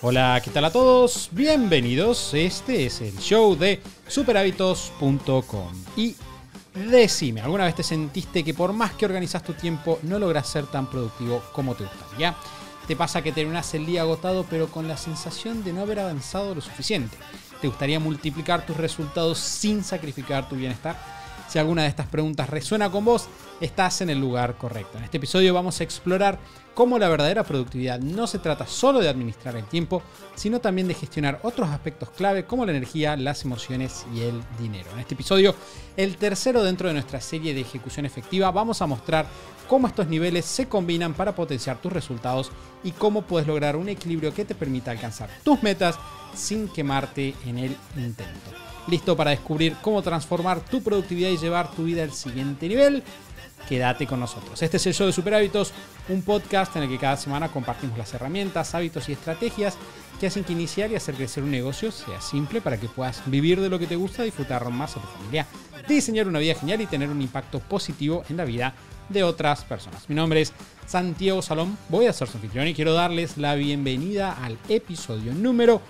Hola, ¿qué tal a todos? Bienvenidos. Este es el show de superhábitos.com. Y decime, ¿alguna vez te sentiste que por más que organizas tu tiempo no logras ser tan productivo como te gustaría? ¿Te pasa que terminas el día agotado pero con la sensación de no haber avanzado lo suficiente? ¿Te gustaría multiplicar tus resultados sin sacrificar tu bienestar? Si alguna de estas preguntas resuena con vos, estás en el lugar correcto. En este episodio vamos a explorar cómo la verdadera productividad no se trata solo de administrar el tiempo, sino también de gestionar otros aspectos clave como la energía, las emociones y el dinero. En este episodio, el tercero dentro de nuestra serie de ejecución efectiva, vamos a mostrar cómo estos niveles se combinan para potenciar tus resultados y cómo puedes lograr un equilibrio que te permita alcanzar tus metas sin quemarte en el intento. ¿Listo para descubrir cómo transformar tu productividad y llevar tu vida al siguiente nivel? quédate con nosotros. Este es el show de Superhábitos, un podcast en el que cada semana compartimos las herramientas, hábitos y estrategias que hacen que iniciar y hacer crecer un negocio sea simple para que puedas vivir de lo que te gusta, disfrutar más a tu familia, diseñar una vida genial y tener un impacto positivo en la vida de otras personas. Mi nombre es Santiago Salón, voy a ser su anfitrión y quiero darles la bienvenida al episodio número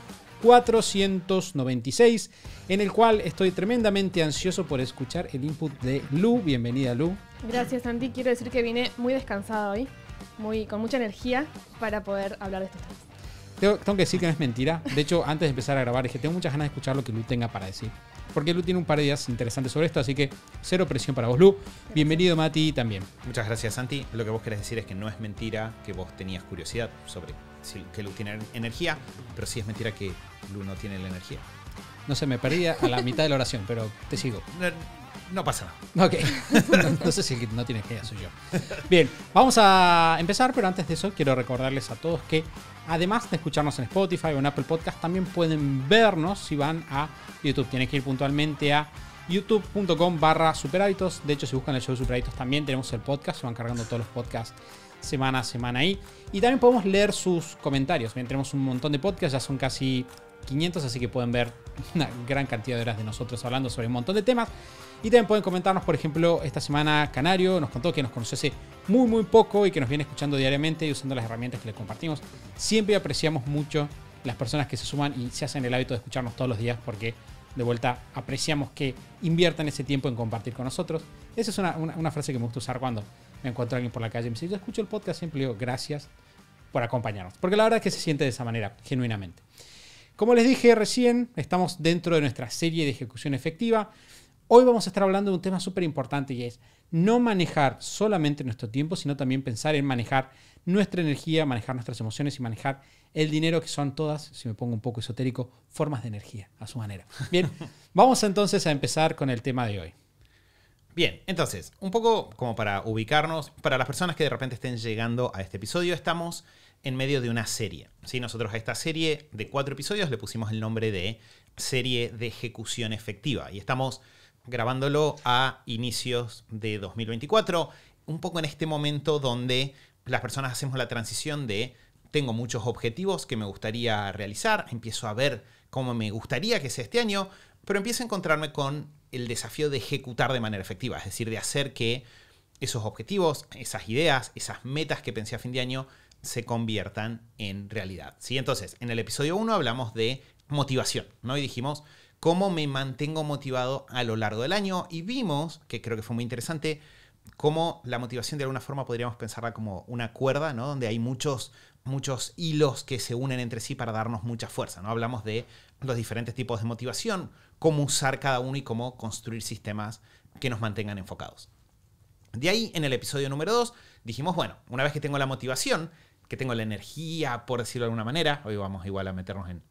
496, en el cual estoy tremendamente ansioso por escuchar el input de Lu. Bienvenida Lu. Gracias, Santi. Quiero decir que vine muy descansada hoy, muy, con mucha energía para poder hablar de estos temas. Tengo, que decir que no es mentira. De hecho, antes de empezar a grabar, que tengo muchas ganas de escuchar lo que Lu tenga para decir. Porque Lu tiene un par de ideas interesantes sobre esto, así que cero presión para vos, Lu. Bienvenido, Mati, también. Muchas gracias, Santi. Lo que vos querés decir es que no es mentira que vos tenías curiosidad sobre si, que Lu tiene energía, pero sí es mentira que Lu no tiene la energía. No sé, me perdí a la mitad de la oración, pero te sigo. No pasa nada. Ok. no, sé si que no soy yo. Bien, vamos a empezar, pero antes de eso quiero recordarles a todos que además de escucharnos en Spotify o en Apple Podcast, también pueden vernos si van a YouTube. Tienen que ir puntualmente a youtube.com barra superhábitos. De hecho, si buscan el show de superhábitos también tenemos el podcast. Se van cargando todos los podcasts semana a semana ahí. Y también podemos leer sus comentarios. Bien, tenemos un montón de podcasts, ya son casi 500, así que pueden ver una gran cantidad de horas de nosotros hablando sobre un montón de temas. Y también pueden comentarnos, por ejemplo, esta semana Canario nos contó que nos conoció hace muy, muy poco y que nos viene escuchando diariamente y usando las herramientas que le compartimos. Siempre apreciamos mucho las personas que se suman y se hacen el hábito de escucharnos todos los días porque de vuelta, apreciamos que inviertan ese tiempo en compartir con nosotros. Esa es una, frase que me gusta usar cuando me encuentro alguien por la calle y me dice, yo escucho el podcast, siempre digo, gracias por acompañarnos. Porque la verdad es que se siente de esa manera, genuinamente. Como les dije recién, estamos dentro de nuestra serie de ejecución efectiva. Hoy vamos a estar hablando de un tema súper importante y es no manejar solamente nuestro tiempo, sino también pensar en manejar nuestra energía, manejar nuestras emociones y manejar el dinero, que son todas, si me pongo un poco esotérico, formas de energía a su manera. Bien, vamos entonces a empezar con el tema de hoy. Bien, entonces, un poco como para ubicarnos, para las personas que de repente estén llegando a este episodio, estamos en medio de una serie. Nosotros a esta serie de cuatro episodios le pusimos el nombre de serie de ejecución efectiva y estamos grabándolo a inicios de 2024, un poco en este momento donde las personas hacemos la transición de tengo muchos objetivos que me gustaría realizar, empiezo a ver cómo me gustaría que sea este año, pero empiezo a encontrarme con el desafío de ejecutar de manera efectiva, es decir, de hacer que esos objetivos, esas ideas, esas metas que pensé a fin de año se conviertan en realidad. ¿sí? Entonces, en el episodio 1 hablamos de motivación, ¿no? Y dijimos, cómo me mantengo motivado a lo largo del año. Y vimos, que creo que fue muy interesante, cómo la motivación de alguna forma podríamos pensarla como una cuerda, Donde hay muchos, muchos hilos que se unen entre sí para darnos mucha fuerza, ¿no? Hablamos de los diferentes tipos de motivación, cómo usar cada uno y cómo construir sistemas que nos mantengan enfocados. De ahí, en el episodio número 2, dijimos, bueno, una vez que tengo la motivación, que tengo la energía, por decirlo de alguna manera, hoy vamos igual a meternos en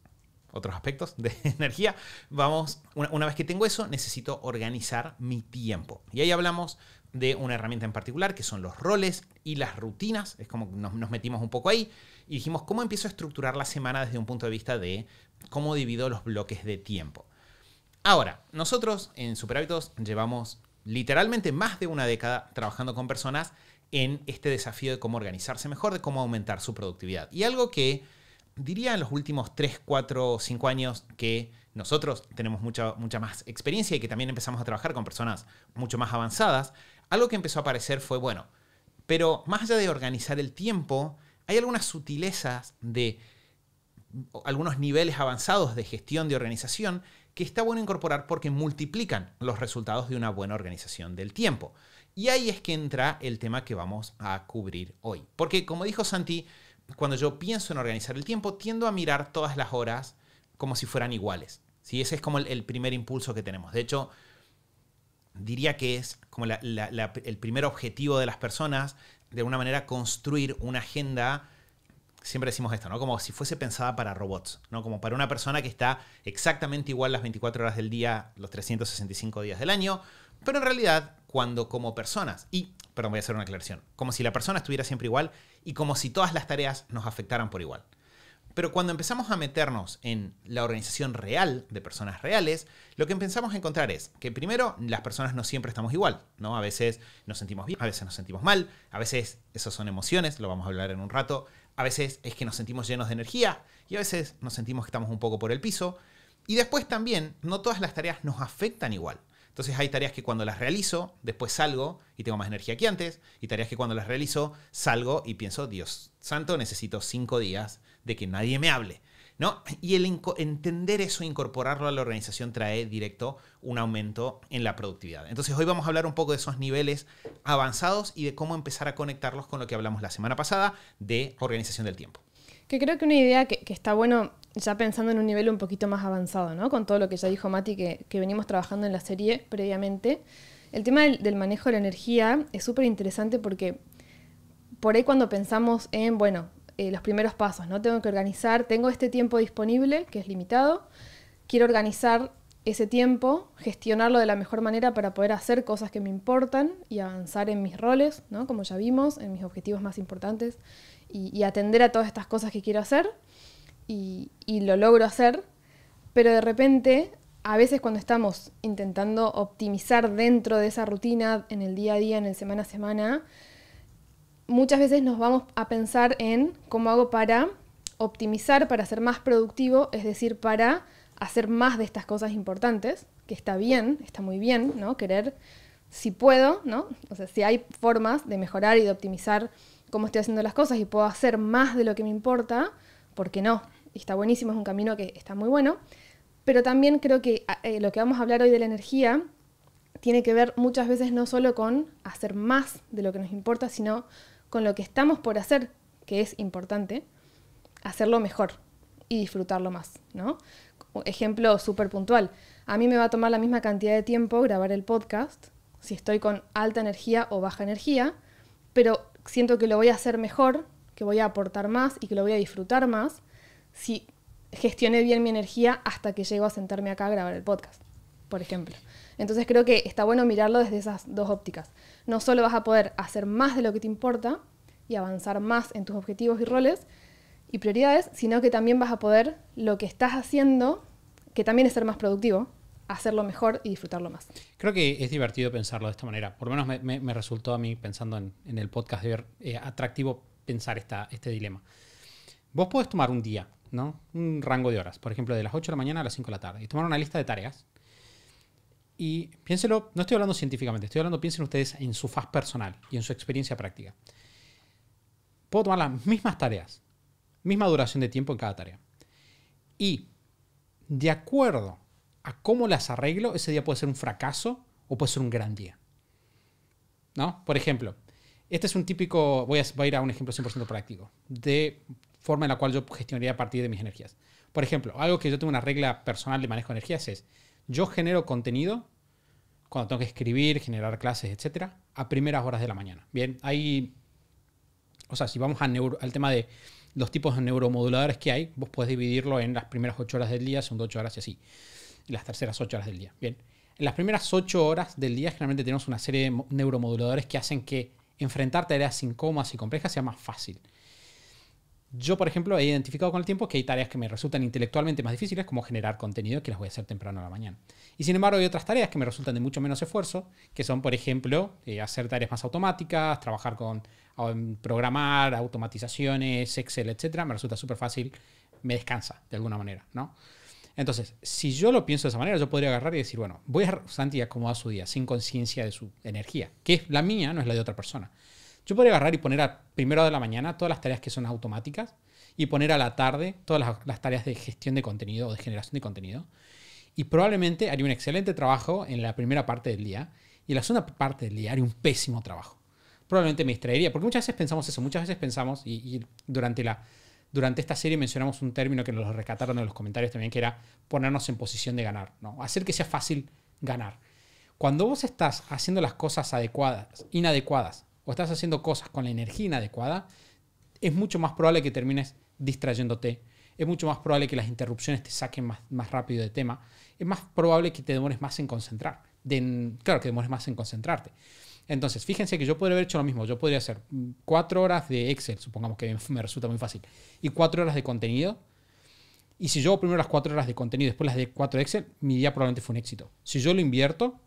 otros aspectos de energía. Vamos, una, vez que tengo eso, necesito organizar mi tiempo. Y ahí hablamos de una herramienta en particular, que son los roles y las rutinas. Es como nos, nos metimos un poco ahí y dijimos, ¿cómo empiezo a estructurar la semana desde un punto de vista de cómo divido los bloques de tiempo? Ahora, nosotros en Superhábitos llevamos literalmente más de una década trabajando con personas en este desafío de cómo organizarse mejor, de cómo aumentar su productividad. Y algo que diría en los últimos 3, 4, 5 años que nosotros tenemos mucha, mucha más experiencia y que también empezamos a trabajar con personas mucho más avanzadas, algo que empezó a aparecer fue, bueno, pero más allá de organizar el tiempo, hay algunas sutilezas de algunos niveles avanzados de gestión de organización que está bueno incorporar porque multiplican los resultados de una buena organización del tiempo. Y ahí es que entra el tema que vamos a cubrir hoy. Porque como dijo Santi, cuando yo pienso en organizar el tiempo, tiendo a mirar todas las horas como si fueran iguales. ¿sí? Ese es como el, primer impulso que tenemos. De hecho, diría que es como el primer objetivo de las personas, de alguna manera construir una agenda, siempre decimos esto, ¿no? Como si fuese pensada para robots, Como para una persona que está exactamente igual las 24 horas del día, los 365 días del año, pero en realidad cuando como personas, y, perdón, voy a hacer una aclaración, como si la persona estuviera siempre igual y como si todas las tareas nos afectaran por igual. Pero cuando empezamos a meternos en la organización real de personas reales, lo que empezamos a encontrar es que primero las personas no siempre estamos igual, ¿no? A veces nos sentimos bien, a veces nos sentimos mal, a veces esas son emociones, lo vamos a hablar en un rato, a veces es que nos sentimos llenos de energía y a veces nos sentimos que estamos un poco por el piso. Y después también, no todas las tareas nos afectan igual. Entonces hay tareas que cuando las realizo, después salgo y tengo más energía que antes, y tareas que cuando las realizo, salgo y pienso, Dios santo, necesito cinco días de que nadie me hable. ¿No? Y el entender eso, incorporarlo a la organización trae directo un aumento en la productividad. Entonces hoy vamos a hablar un poco de esos niveles avanzados y de cómo empezar a conectarlos con lo que hablamos la semana pasada de organización del tiempo. Que creo que una idea que, que está bueno ya pensando en un nivel un poquito más avanzado, ¿no? Con todo lo que ya dijo Mati que, venimos trabajando en la serie previamente. El tema del, manejo de la energía es súper interesante porque por ahí cuando pensamos en, bueno, eh, los primeros pasos, ¿no? Tengo que organizar, tengo este tiempo disponible, que es limitado, quiero organizar ese tiempo, gestionarlo de la mejor manera para poder hacer cosas que me importan y avanzar en mis roles, ¿no? Como ya vimos, en mis objetivos más importantes y, y atender a todas estas cosas que quiero hacer y, lo logro hacer, pero de repente, a veces cuando estamos intentando optimizar dentro de esa rutina, en el día a día, en el semana a semana, muchas veces nos vamos a pensar en cómo hago para optimizar, para ser más productivo, es decir, para hacer más de estas cosas importantes, que está bien, está muy bien, ¿no? Querer, si puedo, ¿no? O sea, si hay formas de mejorar y de optimizar cómo estoy haciendo las cosas y puedo hacer más de lo que me importa, ¿por qué no? está buenísimo, es un camino que está muy bueno, pero también creo que ah, eh, lo que vamos a hablar hoy de la energía tiene que ver muchas veces no solo con hacer más de lo que nos importa, sino con lo que estamos por hacer, que es importante, hacerlo mejor y disfrutarlo más, Ejemplo súper puntual. A mí me va a tomar la misma cantidad de tiempo grabar el podcast si estoy con alta energía o baja energía, pero siento que lo voy a hacer mejor, que voy a aportar más y que lo voy a disfrutar más si gestioné bien mi energía hasta que llego a sentarme acá a grabar el podcast, por ejemplo. Entonces creo que está bueno mirarlo desde esas dos ópticas. No solo vas a poder hacer más de lo que te importa y avanzar más en tus objetivos y roles y prioridades, sino que también vas a poder lo que estás haciendo, que también es ser más productivo, hacerlo mejor y disfrutarlo más. Creo que es divertido pensarlo de esta manera. Por lo menos me, resultó a mí pensando en, el podcast de ver eh, atractivo pensar este dilema. Vos podés tomar un día un rango de horas, por ejemplo, de las 8 de la mañana a las 5 de la tarde, y tomar una lista de tareas. Y piénselo, no estoy hablando científicamente, estoy hablando, piensen ustedes en su faz personal y en su experiencia práctica. Puedo tomar las mismas tareas, misma duración de tiempo en cada tarea. Y de acuerdo a cómo las arreglo, ese día puede ser un fracaso o puede ser un gran día. ¿No? Por ejemplo, este es un típico, voy a, voy a ir a un ejemplo 100% práctico, de forma en la cual yo gestionaría a partir de mis energías. Por ejemplo, algo que yo tengo una regla personal de manejo de energías es, yo genero contenido cuando tengo que escribir, generar clases, etcétera, a primeras horas de la mañana. Bien, hay, o sea, si vamos al tema de los tipos de neuromoduladores que hay, vos podés dividirlo en las primeras ocho horas del día, son ocho horas y así, y las terceras ocho horas del día. Bien, en las primeras ocho horas del día generalmente tenemos una serie de neuromoduladores que hacen que enfrentar tareas incómodas y complejas sea más fácil. Yo, por ejemplo, he identificado con el tiempo que hay tareas que me resultan intelectualmente más difíciles, como generar contenido, que las voy a hacer temprano a la mañana. Y sin embargo, hay otras tareas que me resultan de mucho menos esfuerzo, que son, por ejemplo, eh, hacer tareas más automáticas, trabajar con programar, automatizaciones, Excel, etcétera. Me resulta súper fácil, me descansa de alguna manera, ¿no? Entonces, si yo lo pienso de esa manera, yo podría agarrar y decir, bueno, voy a Santi acomodar su día sin conciencia de su energía, que es la mía, no es la de otra persona. Yo podría agarrar y poner a primera de la mañana todas las tareas que son automáticas y poner a la tarde todas las, tareas de gestión de contenido o de generación de contenido. Y probablemente haría un excelente trabajo en la primera parte del día y en la segunda parte del día haría un pésimo trabajo. Probablemente me distraería, porque muchas veces pensamos eso, muchas veces pensamos, y, durante la, durante esta serie mencionamos un término que nos rescataron en los comentarios también, que era ponernos en posición de ganar, ¿no? hacer que sea fácil ganar. Cuando vos estás haciendo las cosas adecuadas, inadecuadas, o estás haciendo cosas con la energía inadecuada, es mucho más probable que termines distrayéndote. Es mucho más probable que las interrupciones te saquen más, rápido de tema. Es más probable que te demores más en concentrar. claro, que demores más en concentrarte. Entonces, fíjense que yo podría haber hecho lo mismo. Yo podría hacer cuatro horas de Excel, supongamos que me resulta muy fácil, y cuatro horas de contenido. Y si yo hago primero las cuatro horas de contenido, después las de cuatro de Excel, mi día probablemente fue un éxito. Si yo lo invierto,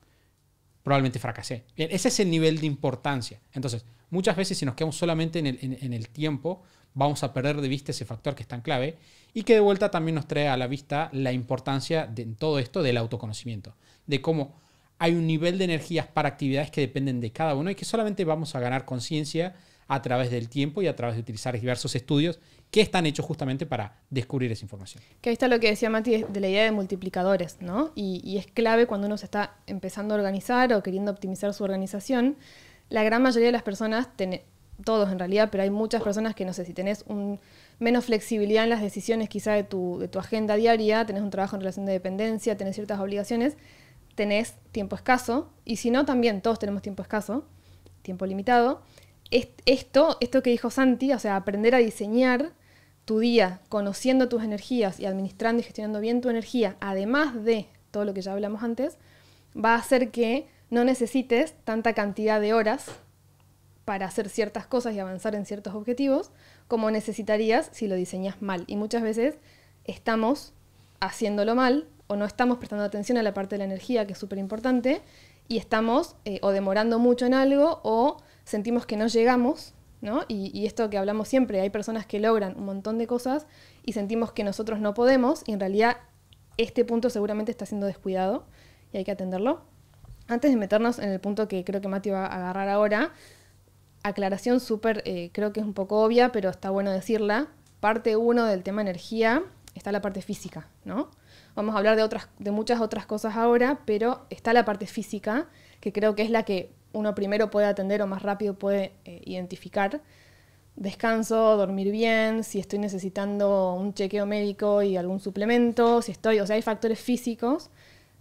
probablemente fracasé. E-, ese es el nivel de importancia. Entonces, muchas veces si nos quedamos solamente en el, tiempo, vamos a perder de vista ese factor que es tan clave y que de vuelta también nos trae a la vista la importancia de, todo esto del autoconocimiento, de cómo hay un nivel de energías para actividades que dependen de cada uno y que solamente vamos a ganar conciencia a través del tiempo y a través de utilizar diversos estudios que están hechos justamente para descubrir esa información. Que ahí está lo que decía Mati de la idea de multiplicadores, ¿no? Y, es clave cuando uno se está empezando a organizar o queriendo optimizar su organización. La gran mayoría de las personas, todos en realidad, pero hay muchas personas que no sé si tenés menos flexibilidad en las decisiones quizá de tu, agenda diaria, tenés un trabajo en relación de dependencia, tenés ciertas obligaciones, tenés tiempo escaso, y si no, también todos tenemos tiempo escaso, tiempo limitado. esto, esto que dijo Santi, o sea, aprender a diseñar tu día conociendo tus energías y administrando y gestionando bien tu energía, además de todo lo que ya hablamos antes, va a hacer que no necesites tanta cantidad de horas para hacer ciertas cosas y avanzar en ciertos objetivos como necesitarías si lo diseñas mal. Y muchas veces estamos haciéndolo mal o no estamos prestando atención a la parte de la energía, que es súper importante, y estamos eh, o demorando mucho en algo o sentimos que no llegamos ¿no? Y, esto que hablamos siempre, hay personas que logran un montón de cosas y sentimos que nosotros no podemos y en realidad este punto seguramente está siendo descuidado y hay que atenderlo. Antes de meternos en el punto que creo que Mati va a agarrar ahora, aclaración súper, eh, creo que es un poco obvia, pero está bueno decirla. Parte 1 del tema energía está la parte física, ¿no? Vamos a hablar de, otras, de muchas otras cosas ahora, pero está la parte física, que creo que es la que uno primero puede atender o más rápido puede eh, identificar. Descanso, dormir bien, si estoy necesitando un chequeo médico y algún suplemento, si estoy, o sea, hay factores físicos,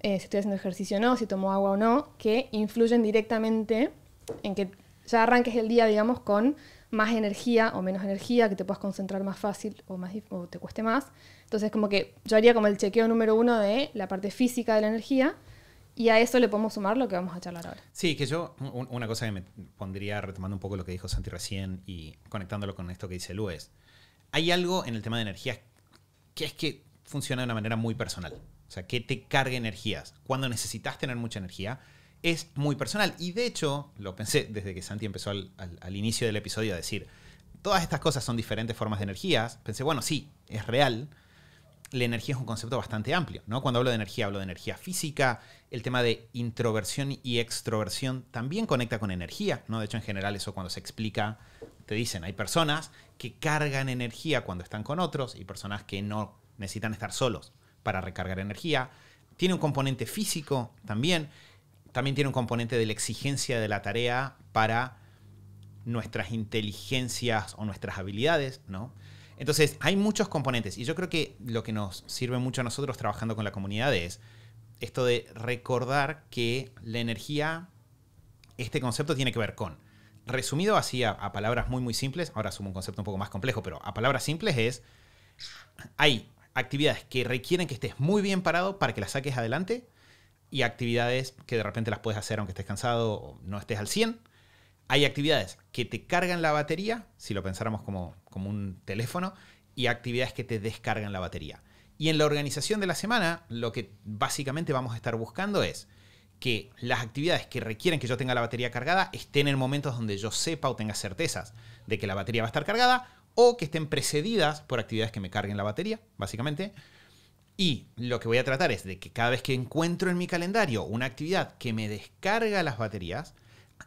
eh, si estoy haciendo ejercicio o no, si tomo agua o no, que influyen directamente en que ya arranques el día, digamos, con más energía o menos energía, que te puedas concentrar más fácil o, más, o te cueste más. Entonces, como que yo haría como el chequeo número uno de la parte física de la energía y a eso le podemos sumar lo que vamos a charlar ahora. Sí, que yo, una cosa que me pondría retomando un poco lo que dijo Santi recién y conectándolo con esto que dice Luis, hay algo en el tema de energías que es que funciona de una manera muy personal. O sea, que te cargue energías. Cuando necesitas tener mucha energía, es muy personal. Y de hecho, lo pensé desde que Santi empezó al inicio del episodio a decir, todas estas cosas son diferentes formas de energías. Pensé, bueno, sí, es real la energía es un concepto bastante amplio, ¿no? Cuando hablo de energía, hablo de energía física, el tema de introversión y extroversión también conecta con energía, ¿no? De hecho, en general eso cuando se explica, te dicen, hay personas que cargan energía cuando están con otros y personas que no necesitan estar solos para recargar energía. Tiene un componente físico también, también tiene un componente de la exigencia de la tarea para nuestras inteligencias o nuestras habilidades, ¿no? Entonces, hay muchos componentes y yo creo que lo que nos sirve mucho a nosotros trabajando con la comunidad es esto de recordar que la energía, este concepto tiene que ver con, resumido así a, palabras muy, muy simples, ahora asumo un concepto un poco más complejo, pero a palabras simples es, hay actividades que requieren que estés muy bien parado para que las saques adelante y actividades que de repente las puedes hacer aunque estés cansado o no estés al 100. Hay actividades que te cargan la batería, si lo pensáramos como como un teléfono, y actividades que te descargan la batería. Y en la organización de la semana, lo que básicamente vamos a estar buscando es que las actividades que requieren que yo tenga la batería cargada estén en momentos donde yo sepa o tenga certezas de que la batería va a estar cargada o que estén precedidas por actividades que me carguen la batería, básicamente. Y lo que voy a tratar es de que cada vez que encuentro en mi calendario una actividad que me descarga las baterías,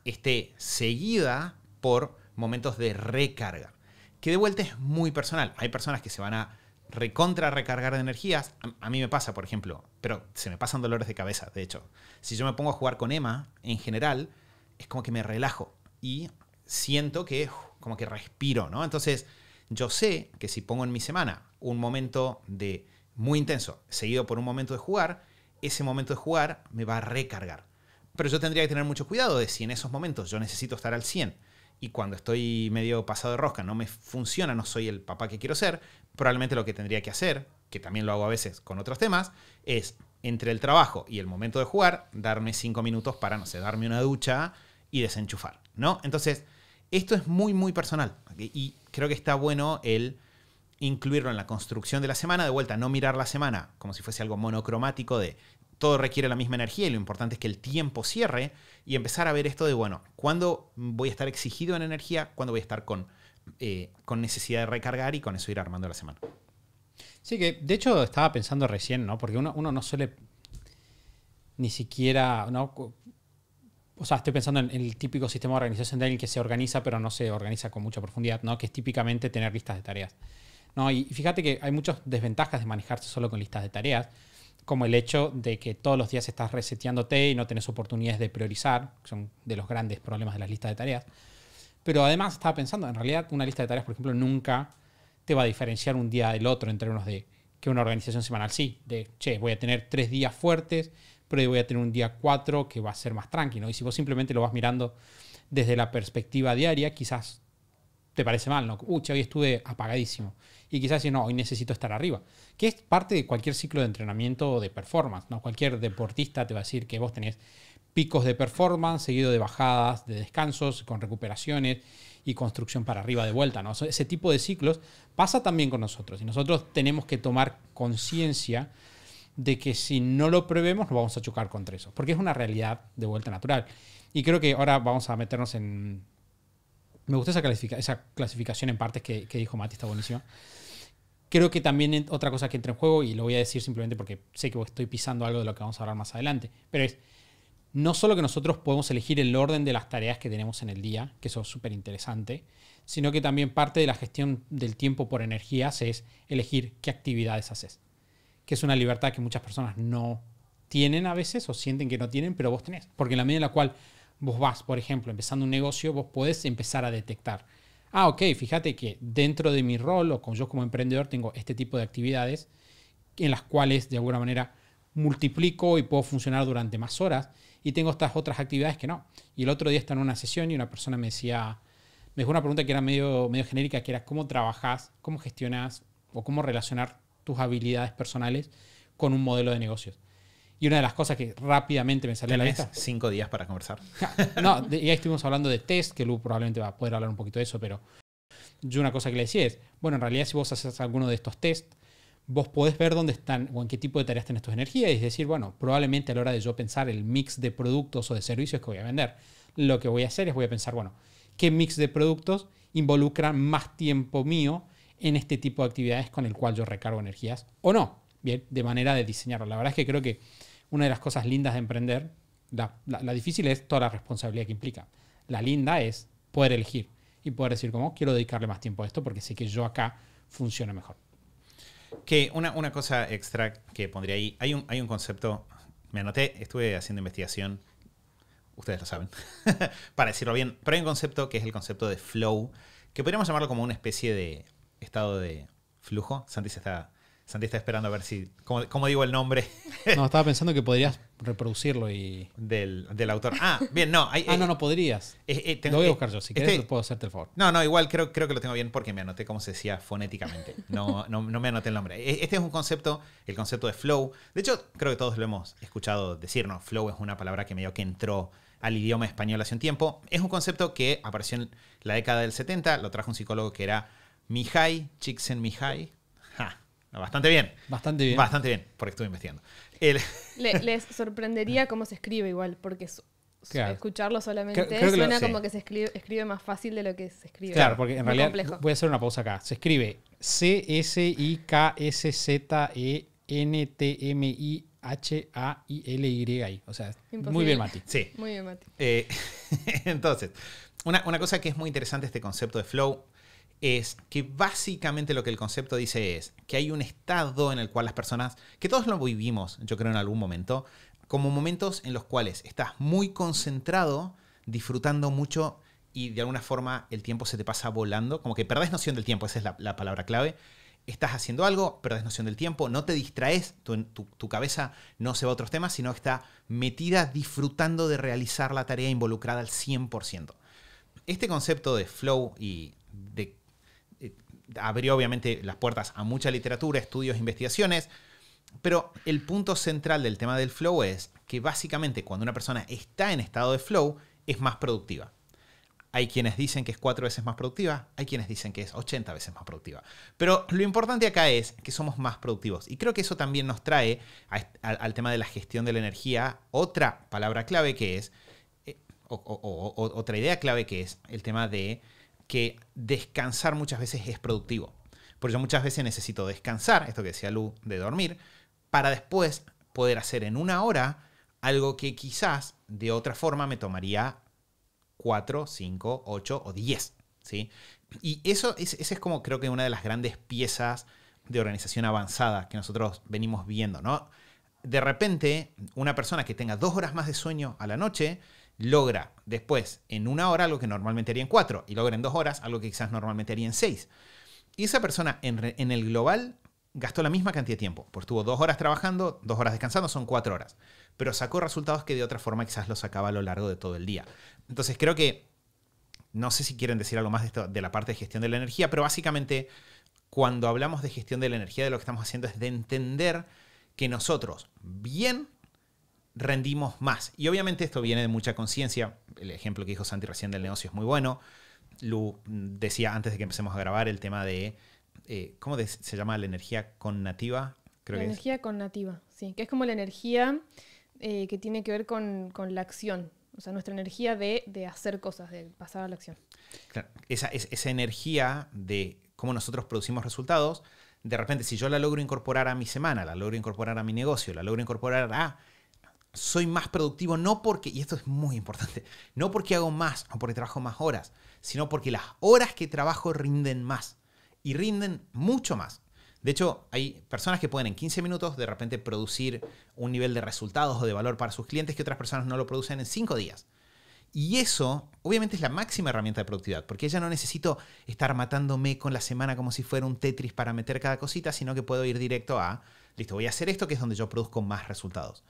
esté seguida por momentos de recarga que de vuelta es muy personal. Hay personas que se van a recontra recargar de energías. A, mí me pasa, por ejemplo, pero se me pasan dolores de cabeza, de hecho. Si yo me pongo a jugar con Emma, en general, es como que me relajo y siento que como que respiro, ¿no? Entonces, yo sé que si pongo en mi semana un momento de muy intenso, seguido por un momento de jugar, ese momento de jugar me va a recargar. Pero yo tendría que tener mucho cuidado de si en esos momentos yo necesito estar al 100 y cuando estoy medio pasado de rosca no me funciona, no soy el papá que quiero ser, probablemente lo que tendría que hacer, que también lo hago a veces con otros temas, es entre el trabajo y el momento de jugar, darme cinco minutos para, no sé, darme una ducha y desenchufar, ¿no? Entonces, esto es muy, muy personal y creo que está bueno el incluirlo en la construcción de la semana, de vuelta, no mirar la semana como si fuese algo monocromático de todo requiere la misma energía y lo importante es que el tiempo cierre y empezar a ver esto de, bueno, ¿cuándo voy a estar exigido en energía? ¿Cuándo voy a estar con, eh, con necesidad de recargar y con eso ir armando la semana? Sí, que de hecho estaba pensando recién, ¿no? Porque uno, uno no suele ni siquiera, ¿no? O sea, estoy pensando en el típico sistema de organización de alguien que se organiza, pero no se organiza con mucha profundidad, ¿no? Que es típicamente tener listas de tareas. ¿no? Y fíjate que hay muchas desventajas de manejarse solo con listas de tareas como el hecho de que todos los días estás reseteándote y no tenés oportunidades de priorizar, que son de los grandes problemas de las listas de tareas. Pero además estaba pensando, en realidad una lista de tareas, por ejemplo, nunca te va a diferenciar un día del otro en términos de que una organización semanal sí, de, che, voy a tener tres días fuertes, pero voy a tener un día cuatro que va a ser más tranquilo. Y si vos simplemente lo vas mirando desde la perspectiva diaria, quizás te parece mal, ¿no? Uy, hoy estuve apagadísimo. Y quizás si no, hoy necesito estar arriba. Que es parte de cualquier ciclo de entrenamiento o de performance, ¿no? Cualquier deportista te va a decir que vos tenés picos de performance, seguido de bajadas, de descansos, con recuperaciones y construcción para arriba de vuelta, ¿no? Ese tipo de ciclos pasa también con nosotros. Y nosotros tenemos que tomar conciencia de que si no lo probemos, nos vamos a chocar contra eso, porque es una realidad de vuelta natural. Y creo que ahora vamos a meternos en me gusta esa, clasificación en partes que, que dijo Mati, está buenísima. Creo que también otra cosa que entra en juego, y lo voy a decir simplemente porque sé que estoy pisando algo de lo que vamos a hablar más adelante, pero es no solo que nosotros podemos elegir el orden de las tareas que tenemos en el día, que eso es súper interesante, sino que también parte de la gestión del tiempo por energías es elegir qué actividades haces, que es una libertad que muchas personas no tienen a veces o sienten que no tienen, pero vos tenés, porque en la medida en la cual vos vas, por ejemplo, empezando un negocio, vos podés empezar a detectar. Ah, ok, fíjate que dentro de mi rol o como yo como emprendedor tengo este tipo de actividades en las cuales de alguna manera multiplico y puedo funcionar durante más horas y tengo estas otras actividades que no. Y el otro día estaba en una sesión y una persona me decía, me dejó una pregunta que era medio, medio genérica, que era cómo trabajás, cómo gestionas o cómo relacionar tus habilidades personales con un modelo de negocios. Y una de las cosas que rápidamente me salió a la vista. cinco días para conversar. no, ya estuvimos hablando de test, que Lu probablemente va a poder hablar un poquito de eso, pero yo una cosa que le decía es, bueno, en realidad si vos haces alguno de estos test, vos podés ver dónde están o en qué tipo de tareas tenés tus energías y es decir, bueno, probablemente a la hora de yo pensar el mix de productos o de servicios que voy a vender, lo que voy a hacer es voy a pensar, bueno, ¿qué mix de productos involucra más tiempo mío en este tipo de actividades con el cual yo recargo energías o no? Bien, de manera de diseñarlo. La verdad es que creo que una de las cosas lindas de emprender, la, difícil es toda la responsabilidad que implica. La linda es poder elegir y poder decir, como, quiero dedicarle más tiempo a esto porque sé que yo acá funciona mejor. Que una, cosa extra que pondría ahí, hay un, hay un concepto, me anoté, estuve haciendo investigación, ustedes lo saben, para decirlo bien, pero hay un concepto que es el concepto de flow, que podríamos llamarlo como una especie de estado de flujo. Santi se está Santi está esperando a ver si. ¿Cómo, digo el nombre? no, estaba pensando que podrías reproducirlo y. Del, autor. Ah, bien, no. ah, no, eh, no podrías. Eh, eh lo voy a eh, buscar yo. Si quieres este puedo hacerte el favor. No, no, igual creo, creo que lo tengo bien porque me anoté como se decía fonéticamente. No, no, no me anoté el nombre. E, este es un concepto, el concepto de flow. De hecho, creo que todos lo hemos escuchado decir, ¿no? Flow es una palabra que medio que entró al idioma español hace un tiempo. Es un concepto que apareció en la década del 70, lo trajo un psicólogo que era Mihai Csikszentmihalyi, bastante bien. Bastante bien. Bastante bien, porque estuve investigando. les sorprendería cómo se escribe igual, porque escucharlo solamente suena como que se escribe, más fácil de lo que se escribe. Claro, porque en realidad voy a hacer una pausa acá. Se escribe C-S-I-K-S-Z-E-N-T-M-I. H-A-I-L-Y. O sea, muy bien, Mati. Sí. Muy bien, Mati. Eh, entonces, una, una, cosa que es muy interesante este concepto de flow es que básicamente lo que el concepto dice es que hay un estado en el cual las personas, que todos lo vivimos, yo creo, en algún momento, como momentos en los cuales estás muy concentrado, disfrutando mucho y de alguna forma el tiempo se te pasa volando, como que perdés noción del tiempo, esa es la, la palabra clave. Estás haciendo algo, perdés noción del tiempo, no te distraes, tu, tu cabeza no se va a otros temas, sino está metida disfrutando de realizar la tarea involucrada al 100%. Este concepto de flow y de abrió obviamente las puertas a mucha literatura, estudios, investigaciones, pero el punto central del tema del flow es que básicamente cuando una persona está en estado de flow es más productiva. Hay quienes dicen que es cuatro veces más productiva, hay quienes dicen que es 80 veces más productiva. Pero lo importante acá es que somos más productivos. Y creo que eso también nos trae al tema de la gestión de la energía otra palabra clave que es, eh, o, otra idea clave que es el tema de que descansar muchas veces es productivo. Porque yo muchas veces necesito descansar, esto que decía Lu, de dormir, para después poder hacer en una hora algo que quizás de otra forma me tomaría 4, 5, 8 o 10. ¿sí? Y eso es, ese es como creo que una de las grandes piezas de organización avanzada que nosotros venimos viendo, ¿no? De repente, una persona que tenga dos horas más de sueño a la noche logra después en una hora algo que normalmente haría en cuatro y logra en dos horas algo que quizás normalmente haría en seis. Y esa persona en, el global gastó la misma cantidad de tiempo, pues tuvo dos horas trabajando, dos horas descansando, son cuatro horas, pero sacó resultados que de otra forma quizás los sacaba a lo largo de todo el día. Entonces creo que, no sé si quieren decir algo más de, esto, de la parte de gestión de la energía, pero básicamente cuando hablamos de gestión de la energía, de lo que estamos haciendo es de entender que nosotros bien rendimos más. Y obviamente esto viene de mucha conciencia. El ejemplo que dijo Santi recién del negocio es muy bueno. Lu decía antes de que empecemos a grabar el tema de, eh, ¿cómo se llama la energía connativa? Creo la energía connativa, sí, que es como la energía eh, que tiene que ver con, la acción, o sea, nuestra energía de, hacer cosas, de pasar a la acción. Claro. Esa, esa energía de cómo nosotros producimos resultados, de repente si yo la logro incorporar a mi semana, la logro incorporar a mi negocio, la logro incorporar a soy más productivo no porque, y esto es muy importante, no porque hago más o porque trabajo más horas, sino porque las horas que trabajo rinden más y rinden mucho más. De hecho, hay personas que pueden en 15 minutos de repente producir un nivel de resultados o de valor para sus clientes que otras personas no lo producen en 5 días. Y eso, obviamente, es la máxima herramienta de productividad, porque ya no necesito estar matándome con la semana como si fuera un Tetris para meter cada cosita, sino que puedo ir directo a, listo, voy a hacer esto, que es donde yo produzco más resultados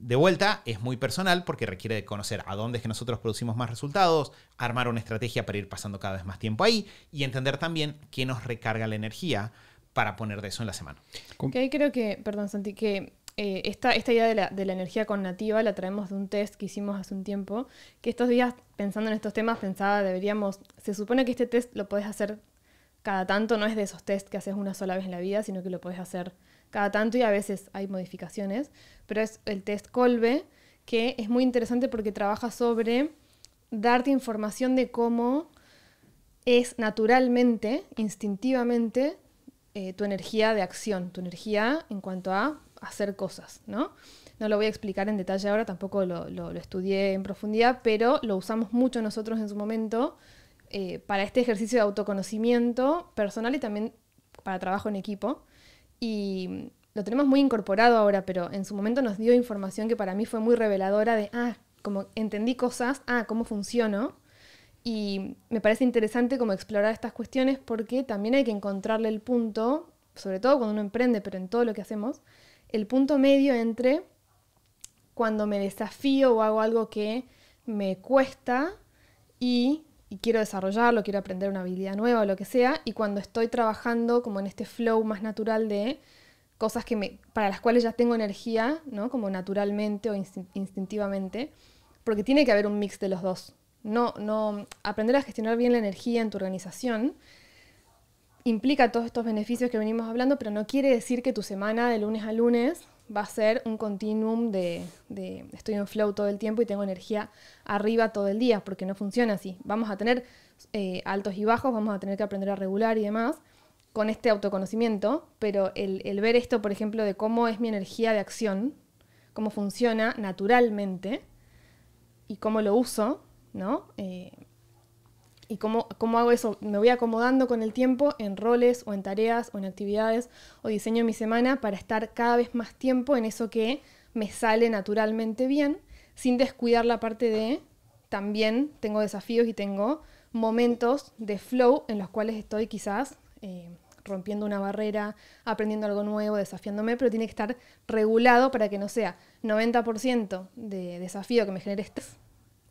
de vuelta, es muy personal porque requiere de conocer a dónde es que nosotros producimos más resultados, armar una estrategia para ir pasando cada vez más tiempo ahí y entender también qué nos recarga la energía para poner de eso en la semana. Que ahí creo que, perdón Santi, que eh, esta, idea de la, de la energía cognitiva la traemos de un test que hicimos hace un tiempo, que estos días pensando en estos temas pensaba deberíamos, se supone que este test lo podés hacer cada tanto, no es de esos test que haces una sola vez en la vida, sino que lo podés hacer cada tanto y a veces hay modificaciones, pero es el test Colbe, que es muy interesante porque trabaja sobre darte información de cómo es naturalmente, instintivamente, eh, tu energía de acción, tu energía en cuanto a hacer cosas, ¿no? No lo voy a explicar en detalle ahora, tampoco lo, estudié en profundidad, pero lo usamos mucho nosotros en su momento eh, para este ejercicio de autoconocimiento personal y también para trabajo en equipo. Y mm, lo tenemos muy incorporado ahora, pero en su momento nos dio información que para mí fue muy reveladora de, ah, como entendí cosas, ah, cómo funciono. Y me parece interesante como explorar estas cuestiones porque también hay que encontrarle el punto, sobre todo cuando uno emprende, pero en todo lo que hacemos, el punto medio entre cuando me desafío o hago algo que me cuesta y y quiero desarrollarlo, quiero aprender una habilidad nueva o lo que sea, y cuando estoy trabajando como en este flow más natural de cosas que me, para las cuales ya tengo energía, ¿no? como naturalmente o instintivamente, porque tiene que haber un mix de los dos. No, no, aprender a gestionar bien la energía en tu organización implica todos estos beneficios que venimos hablando, pero no quiere decir que tu semana de lunes a lunes va a ser un continuum de, estoy en flow todo el tiempo y tengo energía arriba todo el día, porque no funciona así. Vamos a tener eh, altos y bajos, vamos a tener que aprender a regular y demás con este autoconocimiento, pero el, ver esto, por ejemplo, de cómo es mi energía de acción, cómo funciona naturalmente y cómo lo uso, ¿no? Eh, ¿Y cómo, cómo, hago eso? Me voy acomodando con el tiempo en roles o en tareas o en actividades o diseño mi semana para estar cada vez más tiempo en eso que me sale naturalmente bien, sin descuidar la parte de también tengo desafíos y tengo momentos de flow en los cuales estoy quizás eh, rompiendo una barrera, aprendiendo algo nuevo, desafiándome, pero tiene que estar regulado para que no sea 90% de desafío que me genere estrés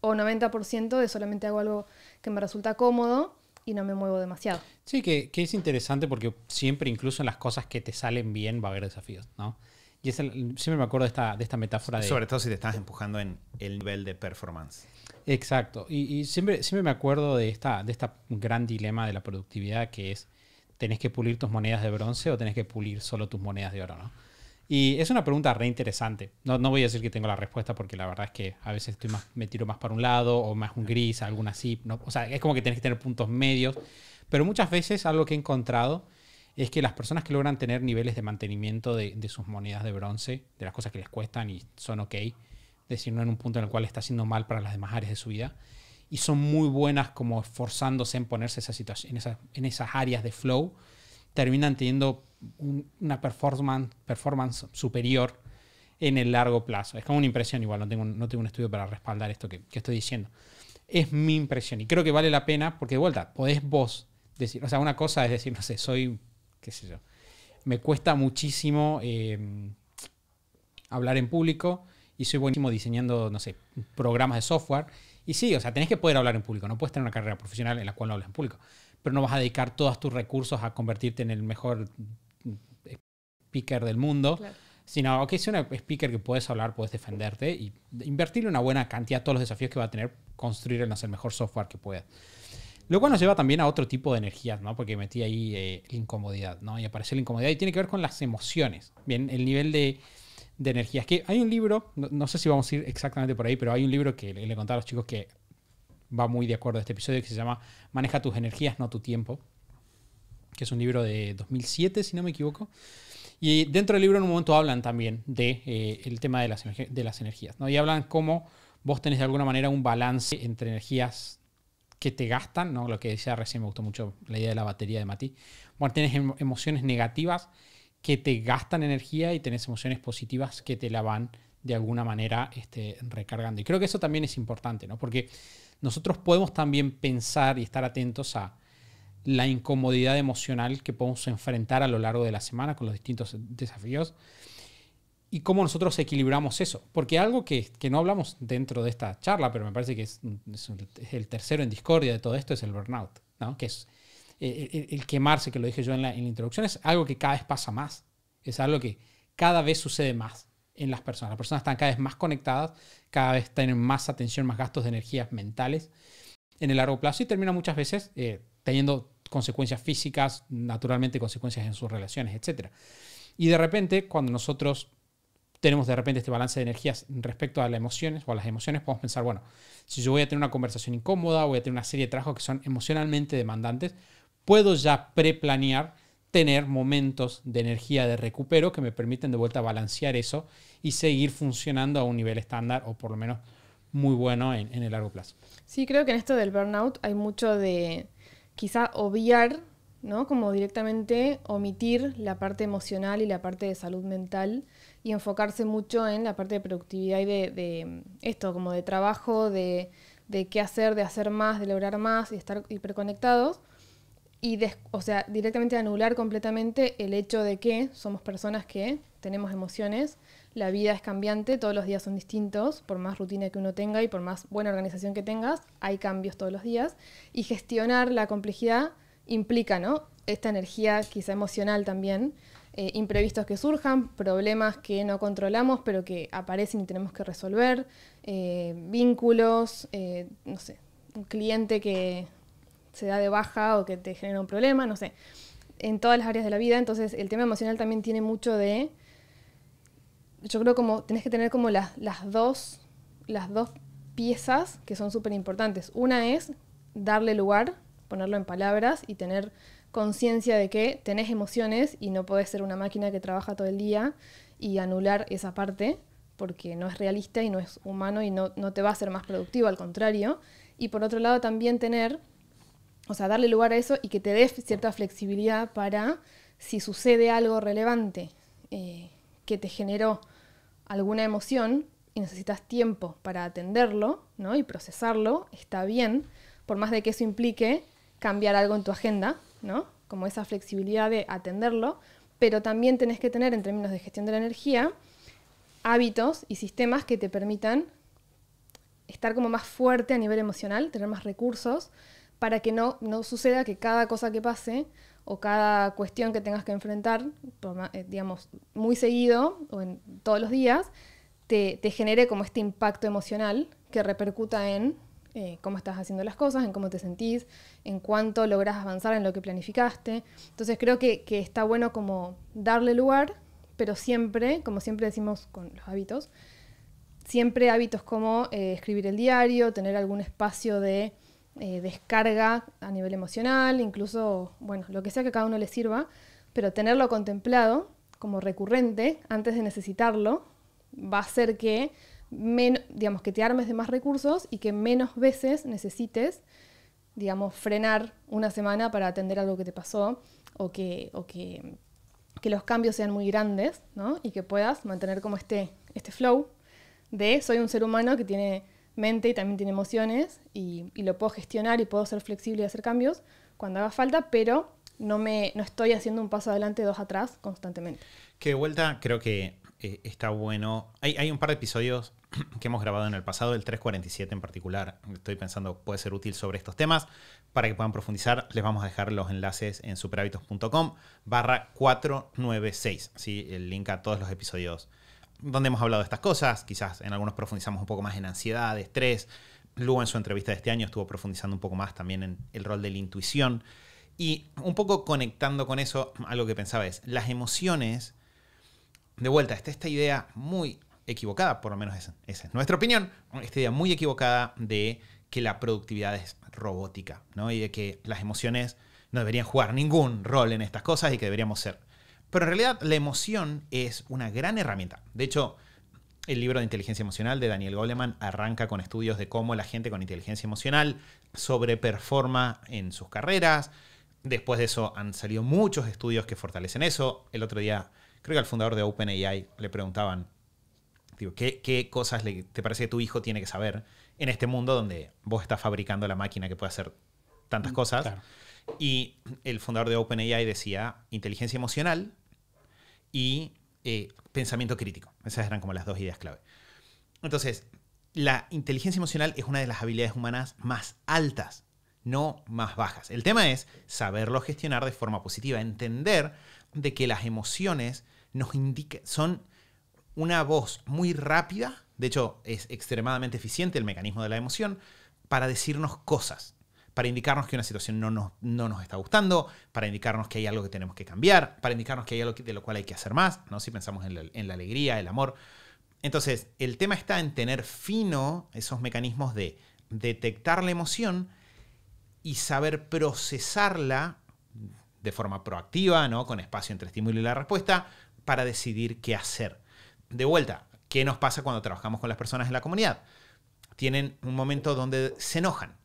o 90% de solamente hago algo que me resulta cómodo y no me muevo demasiado. Sí, que, es interesante porque siempre, incluso en las cosas que te salen bien, va a haber desafíos, ¿no? Y siempre me acuerdo de esta, de esta metáfora de... Sobre todo si te estás empujando en el nivel de performance. Exacto. Y, siempre, siempre me acuerdo de esta, de esta gran dilema de la productividad que es, ¿tenés que pulir tus monedas de bronce o tenés que pulir solo tus monedas de oro, no? Y es una pregunta re interesante. No, no voy a decir que tengo la respuesta porque la verdad es que a veces estoy más, me tiro más para un lado o más un gris, alguna así. No, o sea, es como que tenés que tener puntos medios. Pero muchas veces algo que he encontrado es que las personas que logran tener niveles de mantenimiento de, de sus monedas de bronce, de las cosas que les cuestan y son ok, es decir, no en un punto en el cual está haciendo mal para las demás áreas de su vida, y son muy buenas como esforzándose en ponerse esa situación, en, esas, en esas áreas de flow, terminan teniendo una performance, performance superior en el largo plazo. Es como una impresión igual, no tengo, no tengo un estudio para respaldar esto que, estoy diciendo. Es mi impresión y creo que vale la pena porque de vuelta, podés vos decir, o sea, una cosa es decir, no sé, soy, qué sé yo, me cuesta muchísimo em, hablar en público y soy buenísimo diseñando, no sé, programas de software. Y sí, o sea, tenés que poder hablar en público, no puedes tener una carrera profesional en la cual no hablas en público, pero no vas a dedicar todos tus recursos a convertirte en el mejor speaker del mundo, sino que es un speaker que puedes hablar, puedes defenderte y invertirle una buena cantidad a todos los desafíos que va a tener construir el mejor software que pueda. Lo cual nos lleva también a otro tipo de energías, ¿no? Porque metí ahí eh, la incomodidad, ¿no? Y aparece la incomodidad y tiene que ver con las emociones, bien, el nivel de, energías. Que hay un libro, no, sé si vamos a ir exactamente por ahí, pero hay un libro que le, le a los chicos que va muy de acuerdo a este episodio que se llama Maneja tus energías, no tu tiempo, que es un libro de 2007, si no me equivoco, y dentro del libro en un momento hablan también del de, eh, tema de las, de las energías, ¿no? Y hablan cómo vos tenés de alguna manera un balance entre energías que te gastan, ¿no? Lo que decía recién me gustó mucho la idea de la batería de Mati. Bueno, tenés em-, emociones negativas que te gastan energía y tenés emociones positivas que te la van de alguna manera este, recargando. Y creo que eso también es importante, ¿no? Porque nosotros podemos también pensar y estar atentos a la incomodidad emocional que podemos enfrentar a lo largo de la semana con los distintos desafíos y cómo nosotros equilibramos eso. Porque algo que, no hablamos dentro de esta charla, pero me parece que es, el tercero en discordia de todo esto, es el burnout, que es eh, eh, el, quemarse, que lo dije yo en la, introducción, es algo que cada vez pasa más, es algo que cada vez sucede más en las personas. Las personas están cada vez más conectadas, cada vez tienen más atención, más gastos de energías mentales en el largo plazo y termina muchas veces eh, teniendo consecuencias físicas, naturalmente consecuencias en sus relaciones, etc. Y de repente, cuando nosotros tenemos de repente este balance de energías respecto a las emociones o a las emociones, podemos pensar, bueno, si yo voy a tener una conversación incómoda, voy a tener una serie de trabajos que son emocionalmente demandantes, puedo ya preplanear tener momentos de energía de recupero que me permiten de vuelta balancear eso y seguir funcionando a un nivel estándar o por lo menos muy bueno en, en el largo plazo. Sí, creo que en esto del burnout hay mucho de quizá obviar, ¿no? Como directamente omitir la parte emocional y la parte de salud mental y enfocarse mucho en la parte de productividad y de, mm, esto, como de trabajo, de, de, qué hacer, de hacer más, de lograr más y estar hiperconectados. Y, o sea, directamente anular completamente el hecho de que somos personas que tenemos emociones la vida es cambiante, todos los días son distintos, por más rutina que uno tenga y por más buena organización que tengas, hay cambios todos los días. Y gestionar la complejidad implica, ¿no? Esta energía quizá emocional también, eh, imprevistos que surjan, problemas que no controlamos pero que aparecen y tenemos que resolver, eh, vínculos, eh, no sé, un cliente que se da de baja o que te genera un problema, no sé, en todas las áreas de la vida. Entonces el tema emocional también tiene mucho de yo creo como tenés que tener como las, dos, piezas que son súper importantes. Una es darle lugar, ponerlo en palabras y tener conciencia de que tenés emociones y no podés ser una máquina que trabaja todo el día y anular esa parte porque no es realista y no es humano y no, te va a ser más productivo, al contrario. Y por otro lado también tener, o sea, darle lugar a eso y que te des cierta flexibilidad para si sucede algo relevante eh, que te generó alguna emoción y necesitas tiempo para atenderlo ¿no? y procesarlo, está bien, por más de que eso implique cambiar algo en tu agenda, ¿no? como esa flexibilidad de atenderlo, pero también tenés que tener en términos de gestión de la energía hábitos y sistemas que te permitan estar como más fuerte a nivel emocional, tener más recursos, para que no, no suceda que cada cosa que pase o cada cuestión que tengas que enfrentar, eh, digamos, muy seguido o en todos los días, te, genere como este impacto emocional que repercuta en eh, cómo estás haciendo las cosas, en cómo te sentís, en cuánto logras avanzar en lo que planificaste. Entonces creo que, está bueno como darle lugar, pero siempre, como siempre decimos con los hábitos, siempre hábitos como eh, escribir el diario, tener algún espacio de eh, descarga a nivel emocional, incluso, bueno, lo que sea que a cada uno le sirva, pero tenerlo contemplado como recurrente antes de necesitarlo va a hacer que, digamos, que te armes de más recursos y que menos veces necesites, digamos, frenar una semana para atender algo que te pasó o que, o que, los cambios sean muy grandes, ¿no? Y que puedas mantener como este, este flow de soy un ser humano que tiene mente y también tiene emociones y, lo puedo gestionar y puedo ser flexible y hacer cambios cuando haga falta, pero no, me, estoy haciendo un paso adelante, dos atrás constantemente. Que de vuelta creo que eh, está bueno. Hay, un par de episodios que hemos grabado en el pasado, el 347 en particular, estoy pensando puede ser útil sobre estos temas. Para que puedan profundizar, les vamos a dejar los enlaces en superhábitos.com barra 496, ¿sí? el link a todos los episodios donde hemos hablado de estas cosas, quizás en algunos profundizamos un poco más en ansiedad, estrés. luego en su entrevista de este año estuvo profundizando un poco más también en el rol de la intuición. Y un poco conectando con eso, algo que pensaba es, las emociones, de vuelta, está esta idea muy equivocada, por lo menos esa, es nuestra opinión, esta idea muy equivocada de que la productividad es robótica, ¿no? Y de que las emociones no deberían jugar ningún rol en estas cosas y que deberíamos ser pero en realidad la emoción es una gran herramienta. De hecho, el libro de inteligencia emocional de Daniel Goleman arranca con estudios de cómo la gente con inteligencia emocional sobreperforma en sus carreras. Después de eso han salido muchos estudios que fortalecen eso. El otro día, creo que al fundador de OpenAI le preguntaban, digo, ¿qué, cosas te parece que tu hijo tiene que saber en este mundo donde vos estás fabricando la máquina que puede hacer tantas mm, cosas? Y el fundador de OpenAI decía inteligencia emocional y eh, pensamiento crítico. Esas eran como las dos ideas clave. Entonces, la inteligencia emocional es una de las habilidades humanas más altas, no más bajas. El tema es saberlo gestionar de forma positiva, entender de que las emociones nos son una voz muy rápida, de hecho es extremadamente eficiente el mecanismo de la emoción, para decirnos cosas para indicarnos que una situación no nos, no nos está gustando, para indicarnos que hay algo que tenemos que cambiar, para indicarnos que hay algo de lo cual hay que hacer más, ¿no? si pensamos en la, alegría, el amor. Entonces, el tema está en tener fino esos mecanismos de detectar la emoción y saber procesarla de forma proactiva, ¿no? con espacio entre estímulo y la respuesta, para decidir qué hacer. De vuelta, ¿qué nos pasa cuando trabajamos con las personas en la comunidad? Tienen un momento donde se enojan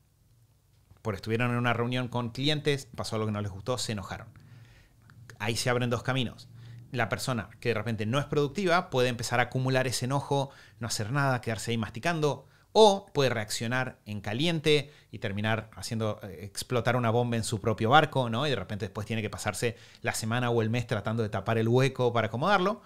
por estuvieron en una reunión con clientes, pasó lo que no les gustó, se enojaron. Ahí se abren dos caminos. La persona que de repente no es productiva puede empezar a acumular ese enojo, no hacer nada, quedarse ahí masticando, o puede reaccionar en caliente y terminar haciendo eh, explotar una bomba en su propio barco, ¿no? Y de repente después tiene que pasarse la semana o el mes tratando de tapar el hueco para acomodarlo.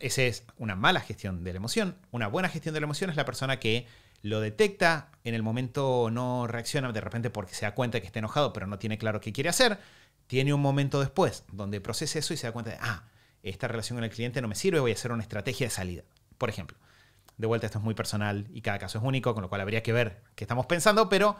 Esa es una mala gestión de la emoción. Una buena gestión de la emoción es la persona que lo detecta, en el momento no reacciona de repente porque se da cuenta que está enojado, pero no tiene claro qué quiere hacer, tiene un momento después donde procesa eso y se da cuenta de, ah, esta relación con el cliente no me sirve, voy a hacer una estrategia de salida, por ejemplo. De vuelta, esto es muy personal y cada caso es único, con lo cual habría que ver qué estamos pensando, pero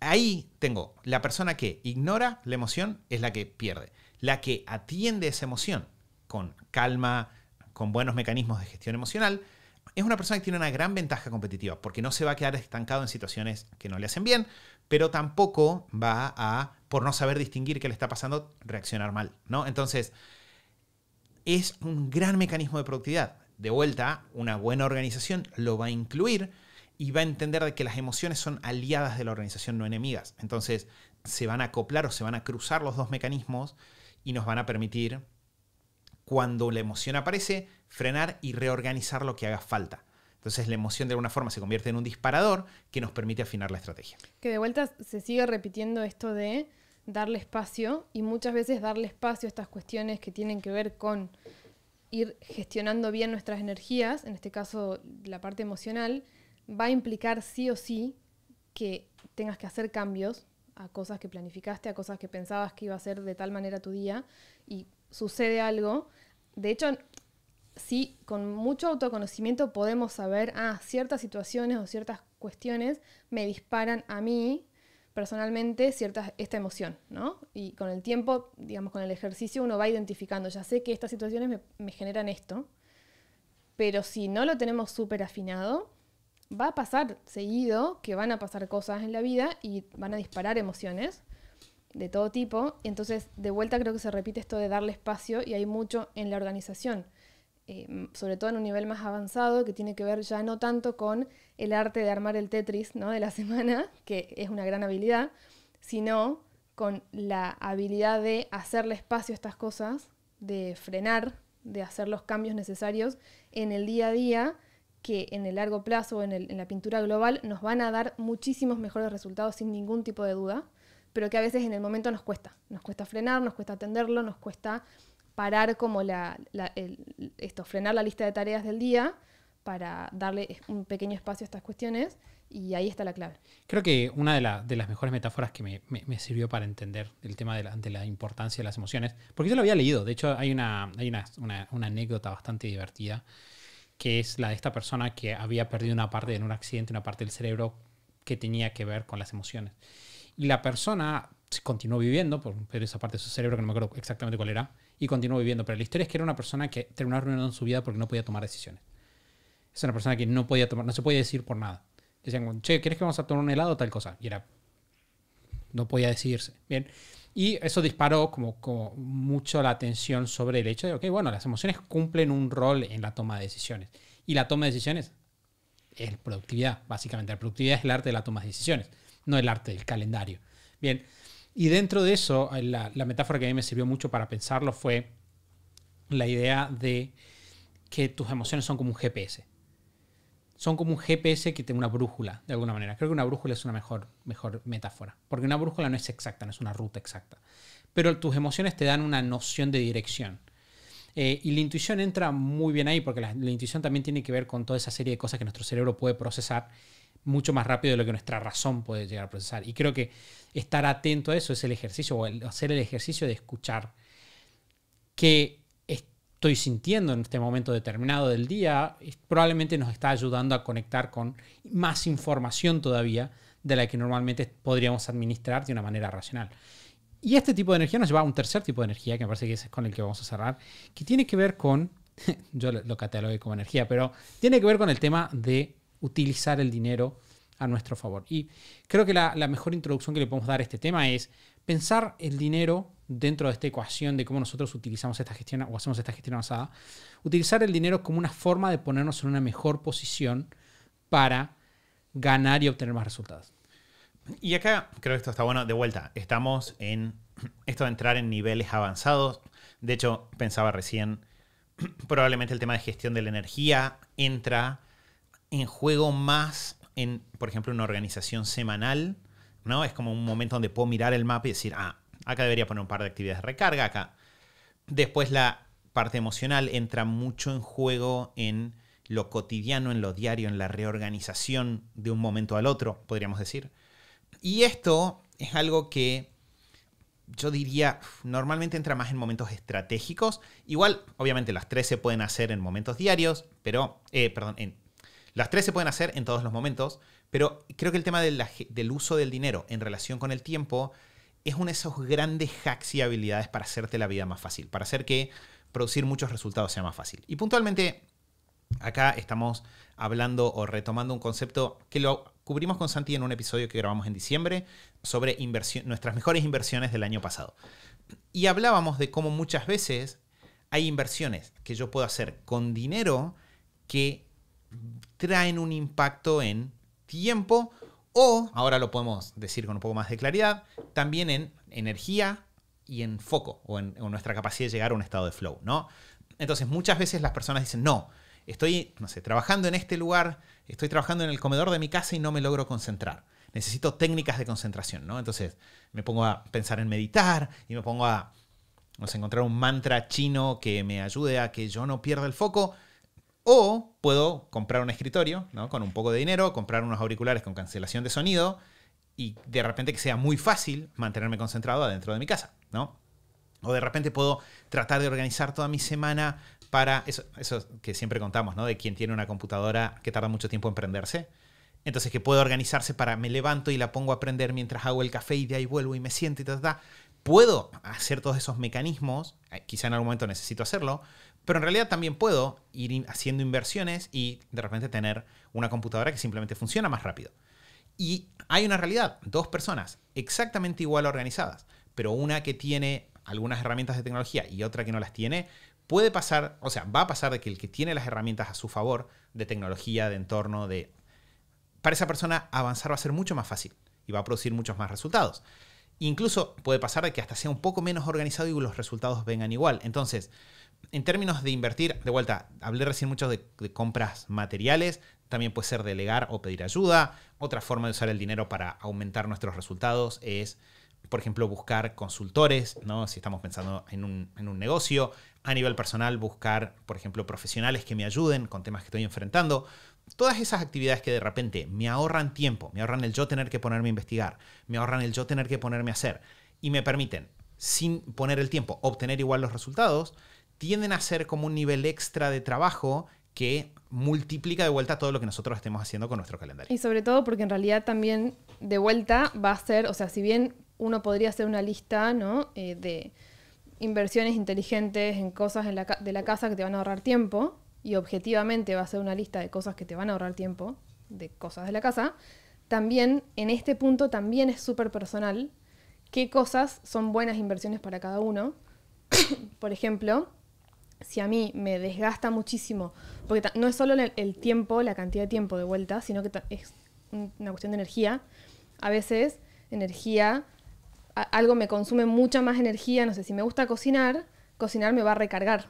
ahí tengo la persona que ignora la emoción es la que pierde. La que atiende esa emoción con calma, con buenos mecanismos de gestión emocional, es una persona que tiene una gran ventaja competitiva porque no se va a quedar estancado en situaciones que no le hacen bien, pero tampoco va a, por no saber distinguir qué le está pasando, reaccionar mal, ¿no? Entonces, es un gran mecanismo de productividad. De vuelta, una buena organización lo va a incluir y va a entender de que las emociones son aliadas de la organización, no enemigas. Entonces, se van a acoplar o se van a cruzar los dos mecanismos y nos van a permitir cuando la emoción aparece, frenar y reorganizar lo que haga falta. Entonces la emoción de alguna forma se convierte en un disparador que nos permite afinar la estrategia. Que de vuelta se sigue repitiendo esto de darle espacio y muchas veces darle espacio a estas cuestiones que tienen que ver con ir gestionando bien nuestras energías, en este caso la parte emocional, va a implicar sí o sí que tengas que hacer cambios a cosas que planificaste, a cosas que pensabas que iba a ser de tal manera tu día y sucede algo de hecho, sí, con mucho autoconocimiento podemos saber, ah, ciertas situaciones o ciertas cuestiones me disparan a mí personalmente esta emoción, ¿no? Y con el tiempo, digamos, con el ejercicio uno va identificando, ya sé que estas situaciones me, me generan esto, pero si no lo tenemos súper afinado, va a pasar seguido que van a pasar cosas en la vida y van a disparar emociones de todo tipo. Y entonces, de vuelta creo que se repite esto de darle espacio y hay mucho en la organización, eh, sobre todo en un nivel más avanzado, que tiene que ver ya no tanto con el arte de armar el Tetris ¿no? de la semana, que es una gran habilidad, sino con la habilidad de hacerle espacio a estas cosas, de frenar, de hacer los cambios necesarios en el día a día que en el largo plazo, en, en la pintura global, nos van a dar muchísimos mejores resultados sin ningún tipo de duda pero que a veces en el momento nos cuesta. Nos cuesta frenar, nos cuesta atenderlo, nos cuesta parar como la, esto, frenar la lista de tareas del día para darle un pequeño espacio a estas cuestiones y ahí está la clave. Creo que una de, las mejores metáforas que me, sirvió para entender el tema de la, importancia de las emociones, porque yo lo había leído, de hecho hay, una, una, anécdota bastante divertida, que es la de esta persona que había perdido una parte en un accidente, una parte del cerebro que tenía que ver con las emociones. Y la persona continuó viviendo, por, esa parte de su cerebro que no me acuerdo exactamente cuál era, y continuó viviendo. Pero la historia es que era una persona que terminó en su vida porque no podía tomar decisiones. Es una persona que no podía tomar, no se podía decir por nada. Decían, che, ¿quieres que vamos a tomar un helado o tal cosa? Y era, no podía decidirse. Bien. Y eso disparó como, como mucho la atención sobre el hecho de, ok, bueno, las emociones cumplen un rol en la toma de decisiones. Y la toma de decisiones es productividad, básicamente. La productividad es el arte de la toma de decisiones no el arte, del calendario. Bien, y dentro de eso, eh, la, metáfora que a mí me sirvió mucho para pensarlo fue la idea de que tus emociones son como un GPS. Son como un GPS que tiene una brújula, de alguna manera. Creo que una brújula es una mejor, mejor metáfora, porque una brújula no es exacta, no es una ruta exacta. Pero tus emociones te dan una noción de dirección. Eh, y la intuición entra muy bien ahí, porque la, intuición también tiene que ver con toda esa serie de cosas que nuestro cerebro puede procesar mucho más rápido de lo que nuestra razón puede llegar a procesar. Y creo que estar atento a eso es el ejercicio, o hacer el ejercicio de escuchar qué estoy sintiendo en este momento determinado del día, probablemente nos está ayudando a conectar con más información todavía de la que normalmente podríamos administrar de una manera racional. Y este tipo de energía nos lleva a un tercer tipo de energía, que me parece que es con el que vamos a cerrar, que tiene que ver con, yo lo catalogué como energía, pero tiene que ver con el tema de utilizar el dinero a nuestro favor. Y creo que la, mejor introducción que le podemos dar a este tema es pensar el dinero dentro de esta ecuación de cómo nosotros utilizamos esta gestión o hacemos esta gestión avanzada, utilizar el dinero como una forma de ponernos en una mejor posición para ganar y obtener más resultados. Y acá creo que esto está bueno. De vuelta, estamos en esto de entrar en niveles avanzados. De hecho, pensaba recién, probablemente el tema de gestión de la energía entra en juego más en, por ejemplo, una organización semanal, ¿no? Es como un momento donde puedo mirar el mapa y decir, ah, acá debería poner un par de actividades de recarga, acá. Después la parte emocional entra mucho en juego en lo cotidiano, en lo diario, en la reorganización de un momento al otro, podríamos decir. Y esto es algo que yo diría, normalmente entra más en momentos estratégicos. Igual, obviamente, las tres se pueden hacer en momentos diarios, pero, eh, perdón, en las tres se pueden hacer en todos los momentos, pero creo que el tema del uso del dinero en relación con el tiempo es uno de esos grandes hacks y habilidades para hacerte la vida más fácil, para hacer que producir muchos resultados sea más fácil. Y puntualmente, acá estamos hablando o retomando un concepto que lo cubrimos con Santi en un episodio que grabamos en diciembre sobre nuestras mejores inversiones del año pasado. Y hablábamos de cómo muchas veces hay inversiones que yo puedo hacer con dinero que traen un impacto en tiempo o, ahora lo podemos decir con un poco más de claridad, también en energía y en foco o en, nuestra capacidad de llegar a un estado de flow, ¿no? Entonces muchas veces las personas dicen, no, estoy, no sé, trabajando en este lugar, estoy trabajando en el comedor de mi casa y no me logro concentrar. Necesito técnicas de concentración, ¿no? Entonces me pongo a pensar en meditar y me pongo a, encontrar un mantra chino que me ayude a que yo no pierda el foco o puedo comprar un escritorio ¿no? con un poco de dinero, comprar unos auriculares con cancelación de sonido y de repente que sea muy fácil mantenerme concentrado adentro de mi casa. ¿no? O de repente puedo tratar de organizar toda mi semana para eso, eso que siempre contamos, ¿no? de quien tiene una computadora que tarda mucho tiempo en prenderse. Entonces que puedo organizarse para me levanto y la pongo a prender mientras hago el café y de ahí vuelvo y me siento y ta, ta, Puedo hacer todos esos mecanismos, eh, quizá en algún momento necesito hacerlo, pero en realidad también puedo ir haciendo inversiones y de repente tener una computadora que simplemente funciona más rápido. Y hay una realidad, dos personas exactamente igual organizadas, pero una que tiene algunas herramientas de tecnología y otra que no las tiene, puede pasar, o sea, va a pasar de que el que tiene las herramientas a su favor de tecnología, de entorno, de... Para esa persona avanzar va a ser mucho más fácil y va a producir muchos más resultados. Incluso puede pasar de que hasta sea un poco menos organizado y los resultados vengan igual. Entonces, en términos de invertir, de vuelta, hablé recién mucho de, compras materiales, también puede ser delegar o pedir ayuda. Otra forma de usar el dinero para aumentar nuestros resultados es, por ejemplo, buscar consultores, ¿no? si estamos pensando en un, en un negocio. A nivel personal, buscar, por ejemplo, profesionales que me ayuden con temas que estoy enfrentando. Todas esas actividades que de repente me ahorran tiempo, me ahorran el yo tener que ponerme a investigar, me ahorran el yo tener que ponerme a hacer y me permiten, sin poner el tiempo, obtener igual los resultados, tienden a ser como un nivel extra de trabajo que multiplica de vuelta todo lo que nosotros estemos haciendo con nuestro calendario. Y sobre todo porque en realidad también de vuelta va a ser, o sea, si bien uno podría hacer una lista ¿no? Eh, de inversiones inteligentes en cosas de la casa que te van a ahorrar tiempo, y objetivamente va a ser una lista de cosas que te van a ahorrar tiempo, de cosas de la casa, también en este punto también es súper personal qué cosas son buenas inversiones para cada uno. Por ejemplo, si a mí me desgasta muchísimo, porque no es solo el, tiempo, la cantidad de tiempo de vuelta, sino que es una cuestión de energía. A veces, energía, algo me consume mucha más energía, no sé, si me gusta cocinar, cocinar me va a recargar.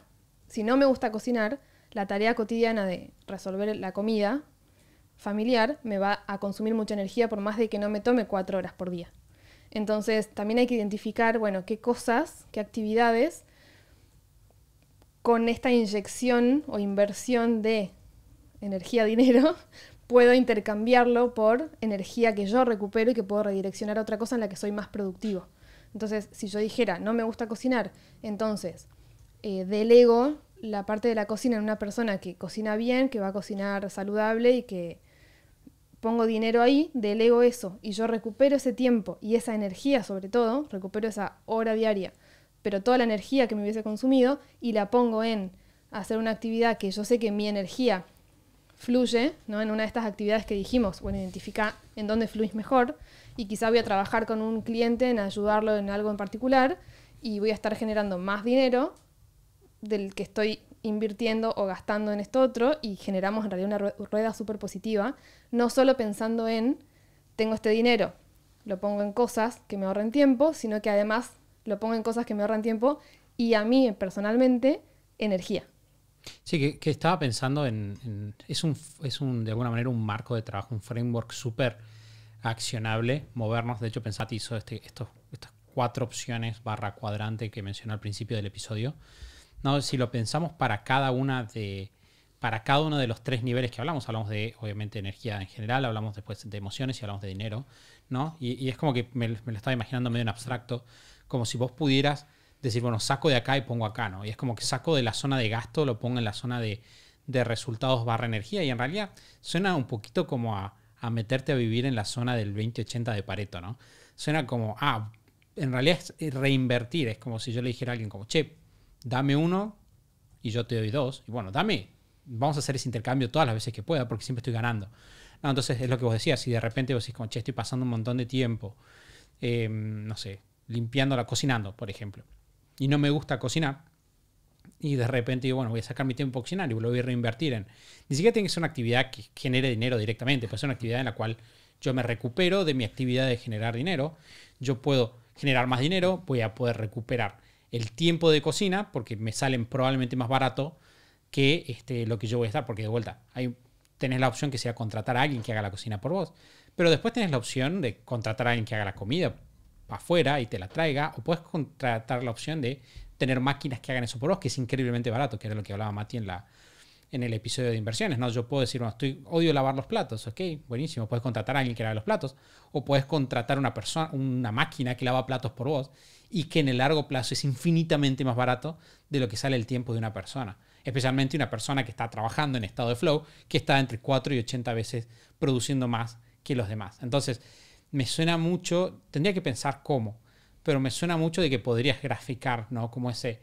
Si no me gusta cocinar, la tarea cotidiana de resolver la comida familiar me va a consumir mucha energía por más de que no me tome cuatro horas por día. Entonces, también hay que identificar, bueno, qué cosas, qué actividades con esta inyección o inversión de energía, dinero, puedo intercambiarlo por energía que yo recupero y que puedo redireccionar a otra cosa en la que soy más productivo. Entonces, si yo dijera, no me gusta cocinar, entonces eh, delego la parte de la cocina en una persona que cocina bien, que va a cocinar saludable y que pongo dinero ahí, delego eso y yo recupero ese tiempo y esa energía sobre todo, recupero esa hora diaria pero toda la energía que me hubiese consumido y la pongo en hacer una actividad que yo sé que mi energía fluye, ¿no? En una de estas actividades que dijimos, bueno, identifica en dónde fluís mejor y quizá voy a trabajar con un cliente en ayudarlo en algo en particular y voy a estar generando más dinero del que estoy invirtiendo o gastando en esto otro y generamos en realidad una rueda súper positiva, no solo pensando en, tengo este dinero, lo pongo en cosas que me ahorren tiempo, sino que además lo pongo en cosas que me ahorran tiempo y a mí personalmente energía. Sí, que, estaba pensando en, es, un, es un, de alguna manera un marco de trabajo, un framework súper accionable, movernos, de hecho pensate hizo este, estos, estas cuatro opciones barra cuadrante que mencionó al principio del episodio. No, si lo pensamos para cada una de, para cada uno de los tres niveles que hablamos. Hablamos de, obviamente, energía en general, hablamos después de emociones y hablamos de dinero, ¿no? Y, es como que me, me, lo estaba imaginando medio en abstracto como si vos pudieras decir, bueno, saco de acá y pongo acá, ¿no? Y es como que saco de la zona de gasto, lo pongo en la zona de, resultados barra energía y en realidad suena un poquito como a, meterte a vivir en la zona del 20-80 de Pareto, ¿no? Suena como, ah, en realidad es reinvertir, es como si yo le dijera a alguien como, che, dame uno y yo te doy dos, y bueno, dame, vamos a hacer ese intercambio todas las veces que pueda porque siempre estoy ganando. entonces es lo que vos decías, si de repente vos decís como, che, estoy pasando un montón de tiempo, eh, no sé, limpiándola, cocinando, por ejemplo. Y no me gusta cocinar. Y de repente digo, bueno, voy a sacar mi tiempo a y lo voy a reinvertir en... Ni siquiera tiene que ser una actividad que genere dinero directamente, Puede es una actividad en la cual yo me recupero de mi actividad de generar dinero. Yo puedo generar más dinero, voy a poder recuperar el tiempo de cocina porque me salen probablemente más barato que este, lo que yo voy a estar, porque de vuelta, Ahí tenés la opción que sea contratar a alguien que haga la cocina por vos, pero después tenés la opción de contratar a alguien que haga la comida afuera y te la traiga, o puedes contratar la opción de tener máquinas que hagan eso por vos, que es increíblemente barato, que era lo que hablaba Mati en, la, en el episodio de inversiones, ¿no? Yo puedo decir, bueno, estoy, odio lavar los platos, ok, buenísimo, puedes contratar a alguien que lave los platos, o puedes contratar una persona, una máquina que lava platos por vos, y que en el largo plazo es infinitamente más barato de lo que sale el tiempo de una persona especialmente una persona que está trabajando en estado de flow, que está entre 4 y 80 veces produciendo más que los demás. Entonces, me suena mucho, tendría que pensar cómo, pero me suena mucho de que podrías graficar, ¿no? Como ese,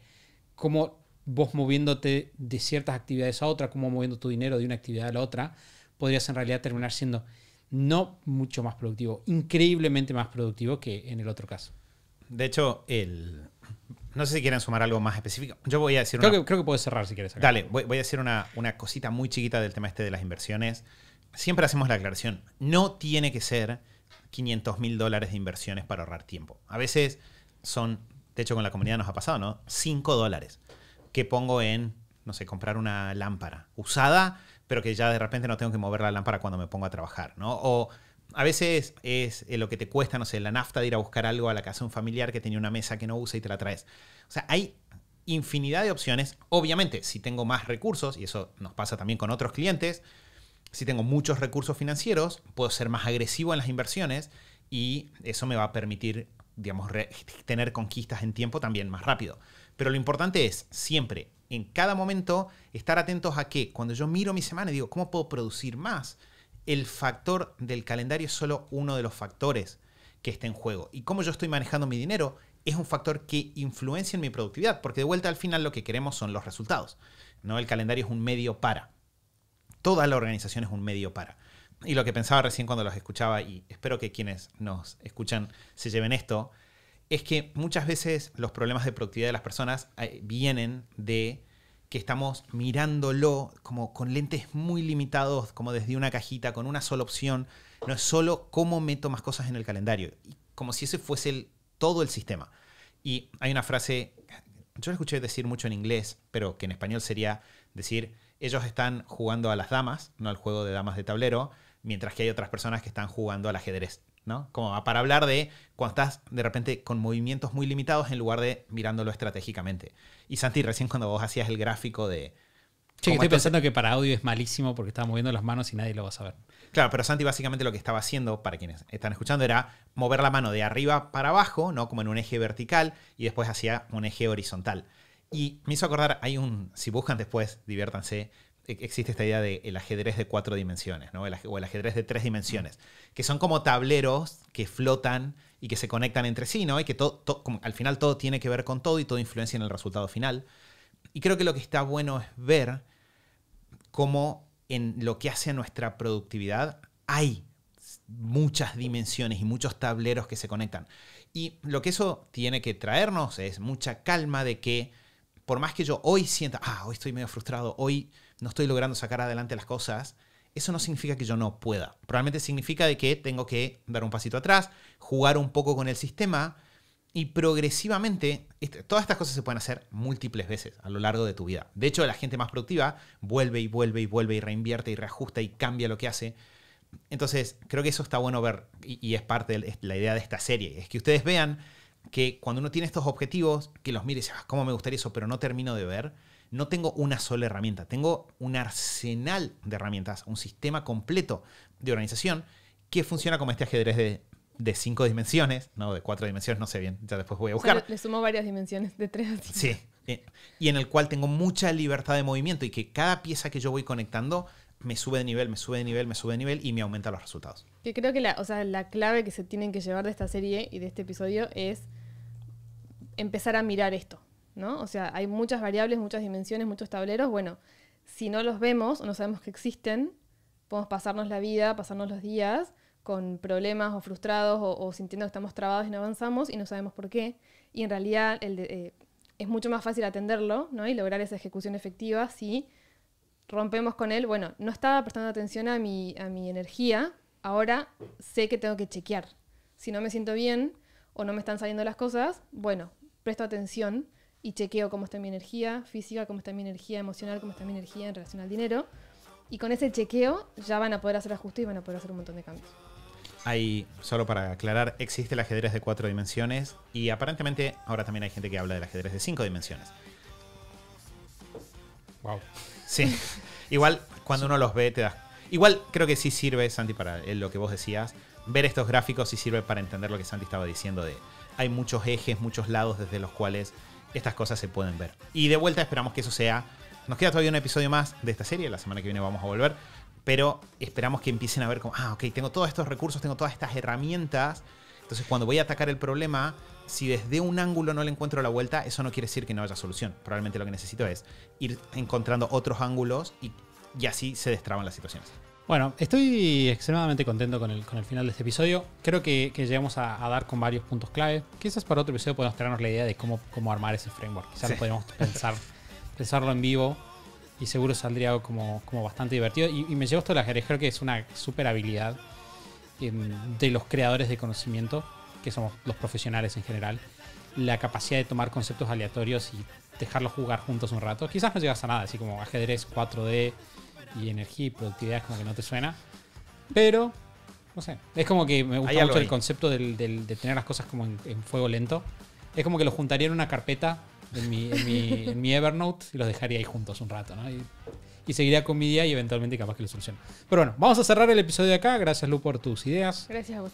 cómo vos moviéndote de ciertas actividades a otras, como moviendo tu dinero de una actividad a la otra, podrías en realidad terminar siendo no mucho más productivo, increíblemente más productivo que en el otro caso. De hecho, el... no sé si quieren sumar algo más específico. Yo voy a decir creo Que, puedes cerrar si quieres. Dale, voy, a decir una, una cosita muy chiquita del tema este de las inversiones. Siempre hacemos la aclaración. No tiene que ser 500 mil dólares de inversiones para ahorrar tiempo. A veces son, de hecho con la comunidad nos ha pasado, ¿no? 5 dólares que pongo en, no sé, comprar una lámpara usada, pero que ya de repente no tengo que mover la lámpara cuando me pongo a trabajar, ¿no? O a veces es eh, lo que te cuesta, no sé, la nafta de ir a buscar algo a la casa de un familiar que tenía una mesa que no usa y te la traes. O sea, hay infinidad de opciones. Obviamente, si tengo más recursos, y eso nos pasa también con otros clientes, si tengo muchos recursos financieros, puedo ser más agresivo en las inversiones y eso me va a permitir, digamos, tener conquistas en tiempo también más rápido. Pero lo importante es siempre, en cada momento, estar atentos a que cuando yo miro mi semana y digo, ¿cómo puedo producir más? El factor del calendario es solo uno de los factores que está en juego. Y cómo yo estoy manejando mi dinero es un factor que influencia en mi productividad, porque de vuelta al final lo que queremos son los resultados. ¿no? El calendario es un medio para toda la organización es un medio para. Y lo que pensaba recién cuando los escuchaba, y espero que quienes nos escuchan se lleven esto, es que muchas veces los problemas de productividad de las personas eh, vienen de que estamos mirándolo como con lentes muy limitados, como desde una cajita, con una sola opción. No es solo cómo meto más cosas en el calendario, como si ese fuese todo el sistema. Y hay una frase, yo la escuché decir mucho en inglés, pero que en español sería decir, ellos están jugando a las damas, no al juego de damas de tablero, mientras que hay otras personas que están jugando al ajedrez, ¿no? Como para hablar de cuando estás de repente con movimientos muy limitados en lugar de mirándolo estratégicamente. Y Santi, recién cuando vos hacías el gráfico de... Che, estoy pensando que para audio es malísimo porque estaba moviendo las manos y nadie lo va a saber. Claro, pero Santi básicamente lo que estaba haciendo, para quienes están escuchando, era mover la mano de arriba para abajo, ¿no? Como en un eje vertical, y después hacía un eje horizontal. Y me hizo acordar, hay un, si buscan después, diviértanse, e, existe esta idea del ajedrez de cuatro dimensiones, o el ajedrez de tres dimensiones, que son como tableros que flotan y que se conectan entre sí, ¿no? y que todo, al final todo tiene que ver con todo y todo influencia en el resultado final. Y creo que lo que está bueno es ver cómo en lo que hace a nuestra productividad hay muchas dimensiones y muchos tableros que se conectan. Y lo que eso tiene que traernos es mucha calma de que por más que yo hoy sienta, ah, hoy estoy medio frustrado, hoy no estoy logrando sacar adelante las cosas, eso no significa que yo no pueda. Probablemente significa de que tengo que dar un pasito atrás, jugar un poco con el sistema y progresivamente, todas estas cosas se pueden hacer múltiples veces a lo largo de tu vida. De hecho, la gente más productiva vuelve y vuelve y vuelve y reinvierte y reajusta y cambia lo que hace. Entonces, creo que eso está bueno ver y, y es parte de la idea de esta serie, es que ustedes vean que cuando uno tiene estos objetivos, que los mire y dice, ah, ¿cómo me gustaría eso? Pero no termino de ver. No tengo una sola herramienta, tengo un arsenal de herramientas, un sistema completo de organización que funciona como este ajedrez de, cinco dimensiones, no, de cuatro dimensiones, no sé bien, ya después voy a buscar. le sumo varias dimensiones, de tres a cinco. Sí, y en el cual tengo mucha libertad de movimiento y que cada pieza que yo voy conectando me sube de nivel, me sube de nivel, me sube de nivel y me aumenta los resultados. Que creo que la, o sea, la clave que se tienen que llevar de esta serie y de este episodio es empezar a mirar esto, ¿no? O sea, hay muchas variables, muchas dimensiones, muchos tableros. Bueno, si no los vemos o no sabemos que existen, podemos pasarnos la vida, pasarnos los días con problemas o frustrados o, sintiendo que estamos trabados y no avanzamos y no sabemos por qué. Y en realidad eh, es mucho más fácil atenderlo ¿no? y lograr esa ejecución efectiva si rompemos con él. Bueno, no estaba prestando atención a mi, a mi energía, ahora sé que tengo que chequear. Si no me siento bien o no me están saliendo las cosas, bueno, presto atención y chequeo cómo está mi energía física, cómo está mi energía emocional, cómo está mi energía en relación al dinero. Y con ese chequeo ya van a poder hacer ajustes y van a poder hacer un montón de cambios. Ahí, solo para aclarar, existe el ajedrez de cuatro dimensiones y aparentemente ahora también hay gente que habla del ajedrez de cinco dimensiones. Wow. Sí. Igual, cuando uno los ve, te das. Igual creo que sí sirve, Santi, para eh, lo que vos decías. Ver estos gráficos sí sirve para entender lo que Santi estaba diciendo de hay muchos ejes, muchos lados desde los cuales estas cosas se pueden ver. Y de vuelta esperamos que eso sea... Nos queda todavía un episodio más de esta serie, la semana que viene vamos a volver, pero esperamos que empiecen a ver como, ah, ok, tengo todos estos recursos, tengo todas estas herramientas, entonces cuando voy a atacar el problema, si desde un ángulo no le encuentro la vuelta, eso no quiere decir que no haya solución. Probablemente lo que necesito es ir encontrando otros ángulos y, y así se destraban las situaciones. Bueno, estoy extremadamente contento con el, con el final de este episodio. Creo que, llegamos a, dar con varios puntos clave. Quizás para otro episodio podemos traernos la idea de cómo, armar ese framework. Quizás lo podemos pensar, pensarlo en vivo y seguro saldría algo como, como bastante divertido. Y, me llevo esto de la creo que es una super habilidad em, de los creadores de conocimiento, que somos los profesionales en general. La capacidad de tomar conceptos aleatorios y dejarlos jugar juntos un rato. Quizás no llegas a nada, así como ajedrez 4D y energía y productividad como que no te suena. Pero, no sé, es como que me gusta mucho el concepto de tener las cosas como en, fuego lento. Es como que lo juntaría en una carpeta en mi, mi, Evernote y los dejaría ahí juntos un rato, ¿no? Y, seguiría con mi día y eventualmente capaz que lo solucione. Pero bueno, vamos a cerrar el episodio de acá. Gracias, Lu, por tus ideas. Gracias a vos,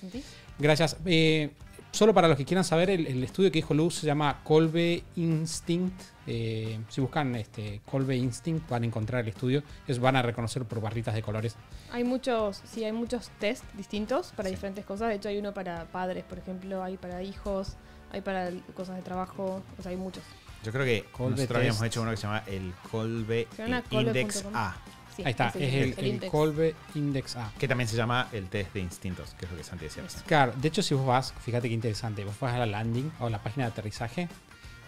Gracias. Eh, solo para los que quieran saber, el, estudio que dijo Luz se llama Colbe Instinct. Eh, si buscan este, Colbe Instinct van a encontrar el estudio. van a reconocer por barritas de colores. Hay muchos, sí, hay muchos test distintos para diferentes cosas. De hecho, hay uno para padres, por ejemplo, hay para hijos, hay para cosas de trabajo, o sea, hay muchos. Yo creo que nosotros habíamos hecho uno que se llama el Colbe Index A. Ahí está, es, el, Colbe Index A. Que también se llama el test de instintos, que es lo que Santi decía. Claro, de hecho, si vos vas, fíjate qué interesante, vos vas a la landing o la página de aterrizaje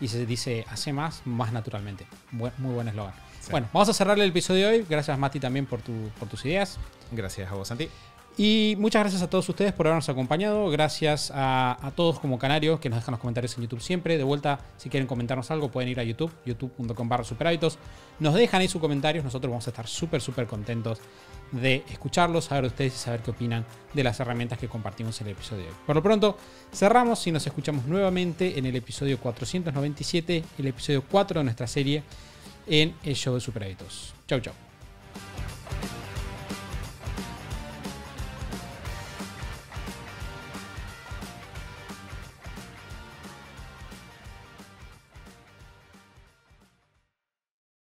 y se dice hace más, más naturalmente. muy, buen eslogan. Bueno, vamos a cerrar el episodio de hoy. Gracias, Mati, también por tus ideas. Gracias a vos, Santi. Y muchas gracias a todos ustedes por habernos acompañado. Gracias a, todos como canarios que nos dejan los comentarios en YouTube siempre. De vuelta, si quieren comentarnos algo, pueden ir a YouTube, youtube.com barra Nos dejan ahí sus comentarios. Nosotros vamos a estar súper, súper contentos de escucharlos, saber ustedes y saber qué opinan de las herramientas que compartimos en el episodio de hoy. Por lo pronto, cerramos y nos escuchamos nuevamente en el episodio 497, el episodio 4 de nuestra serie en el show de superhábitos. Chau, chau.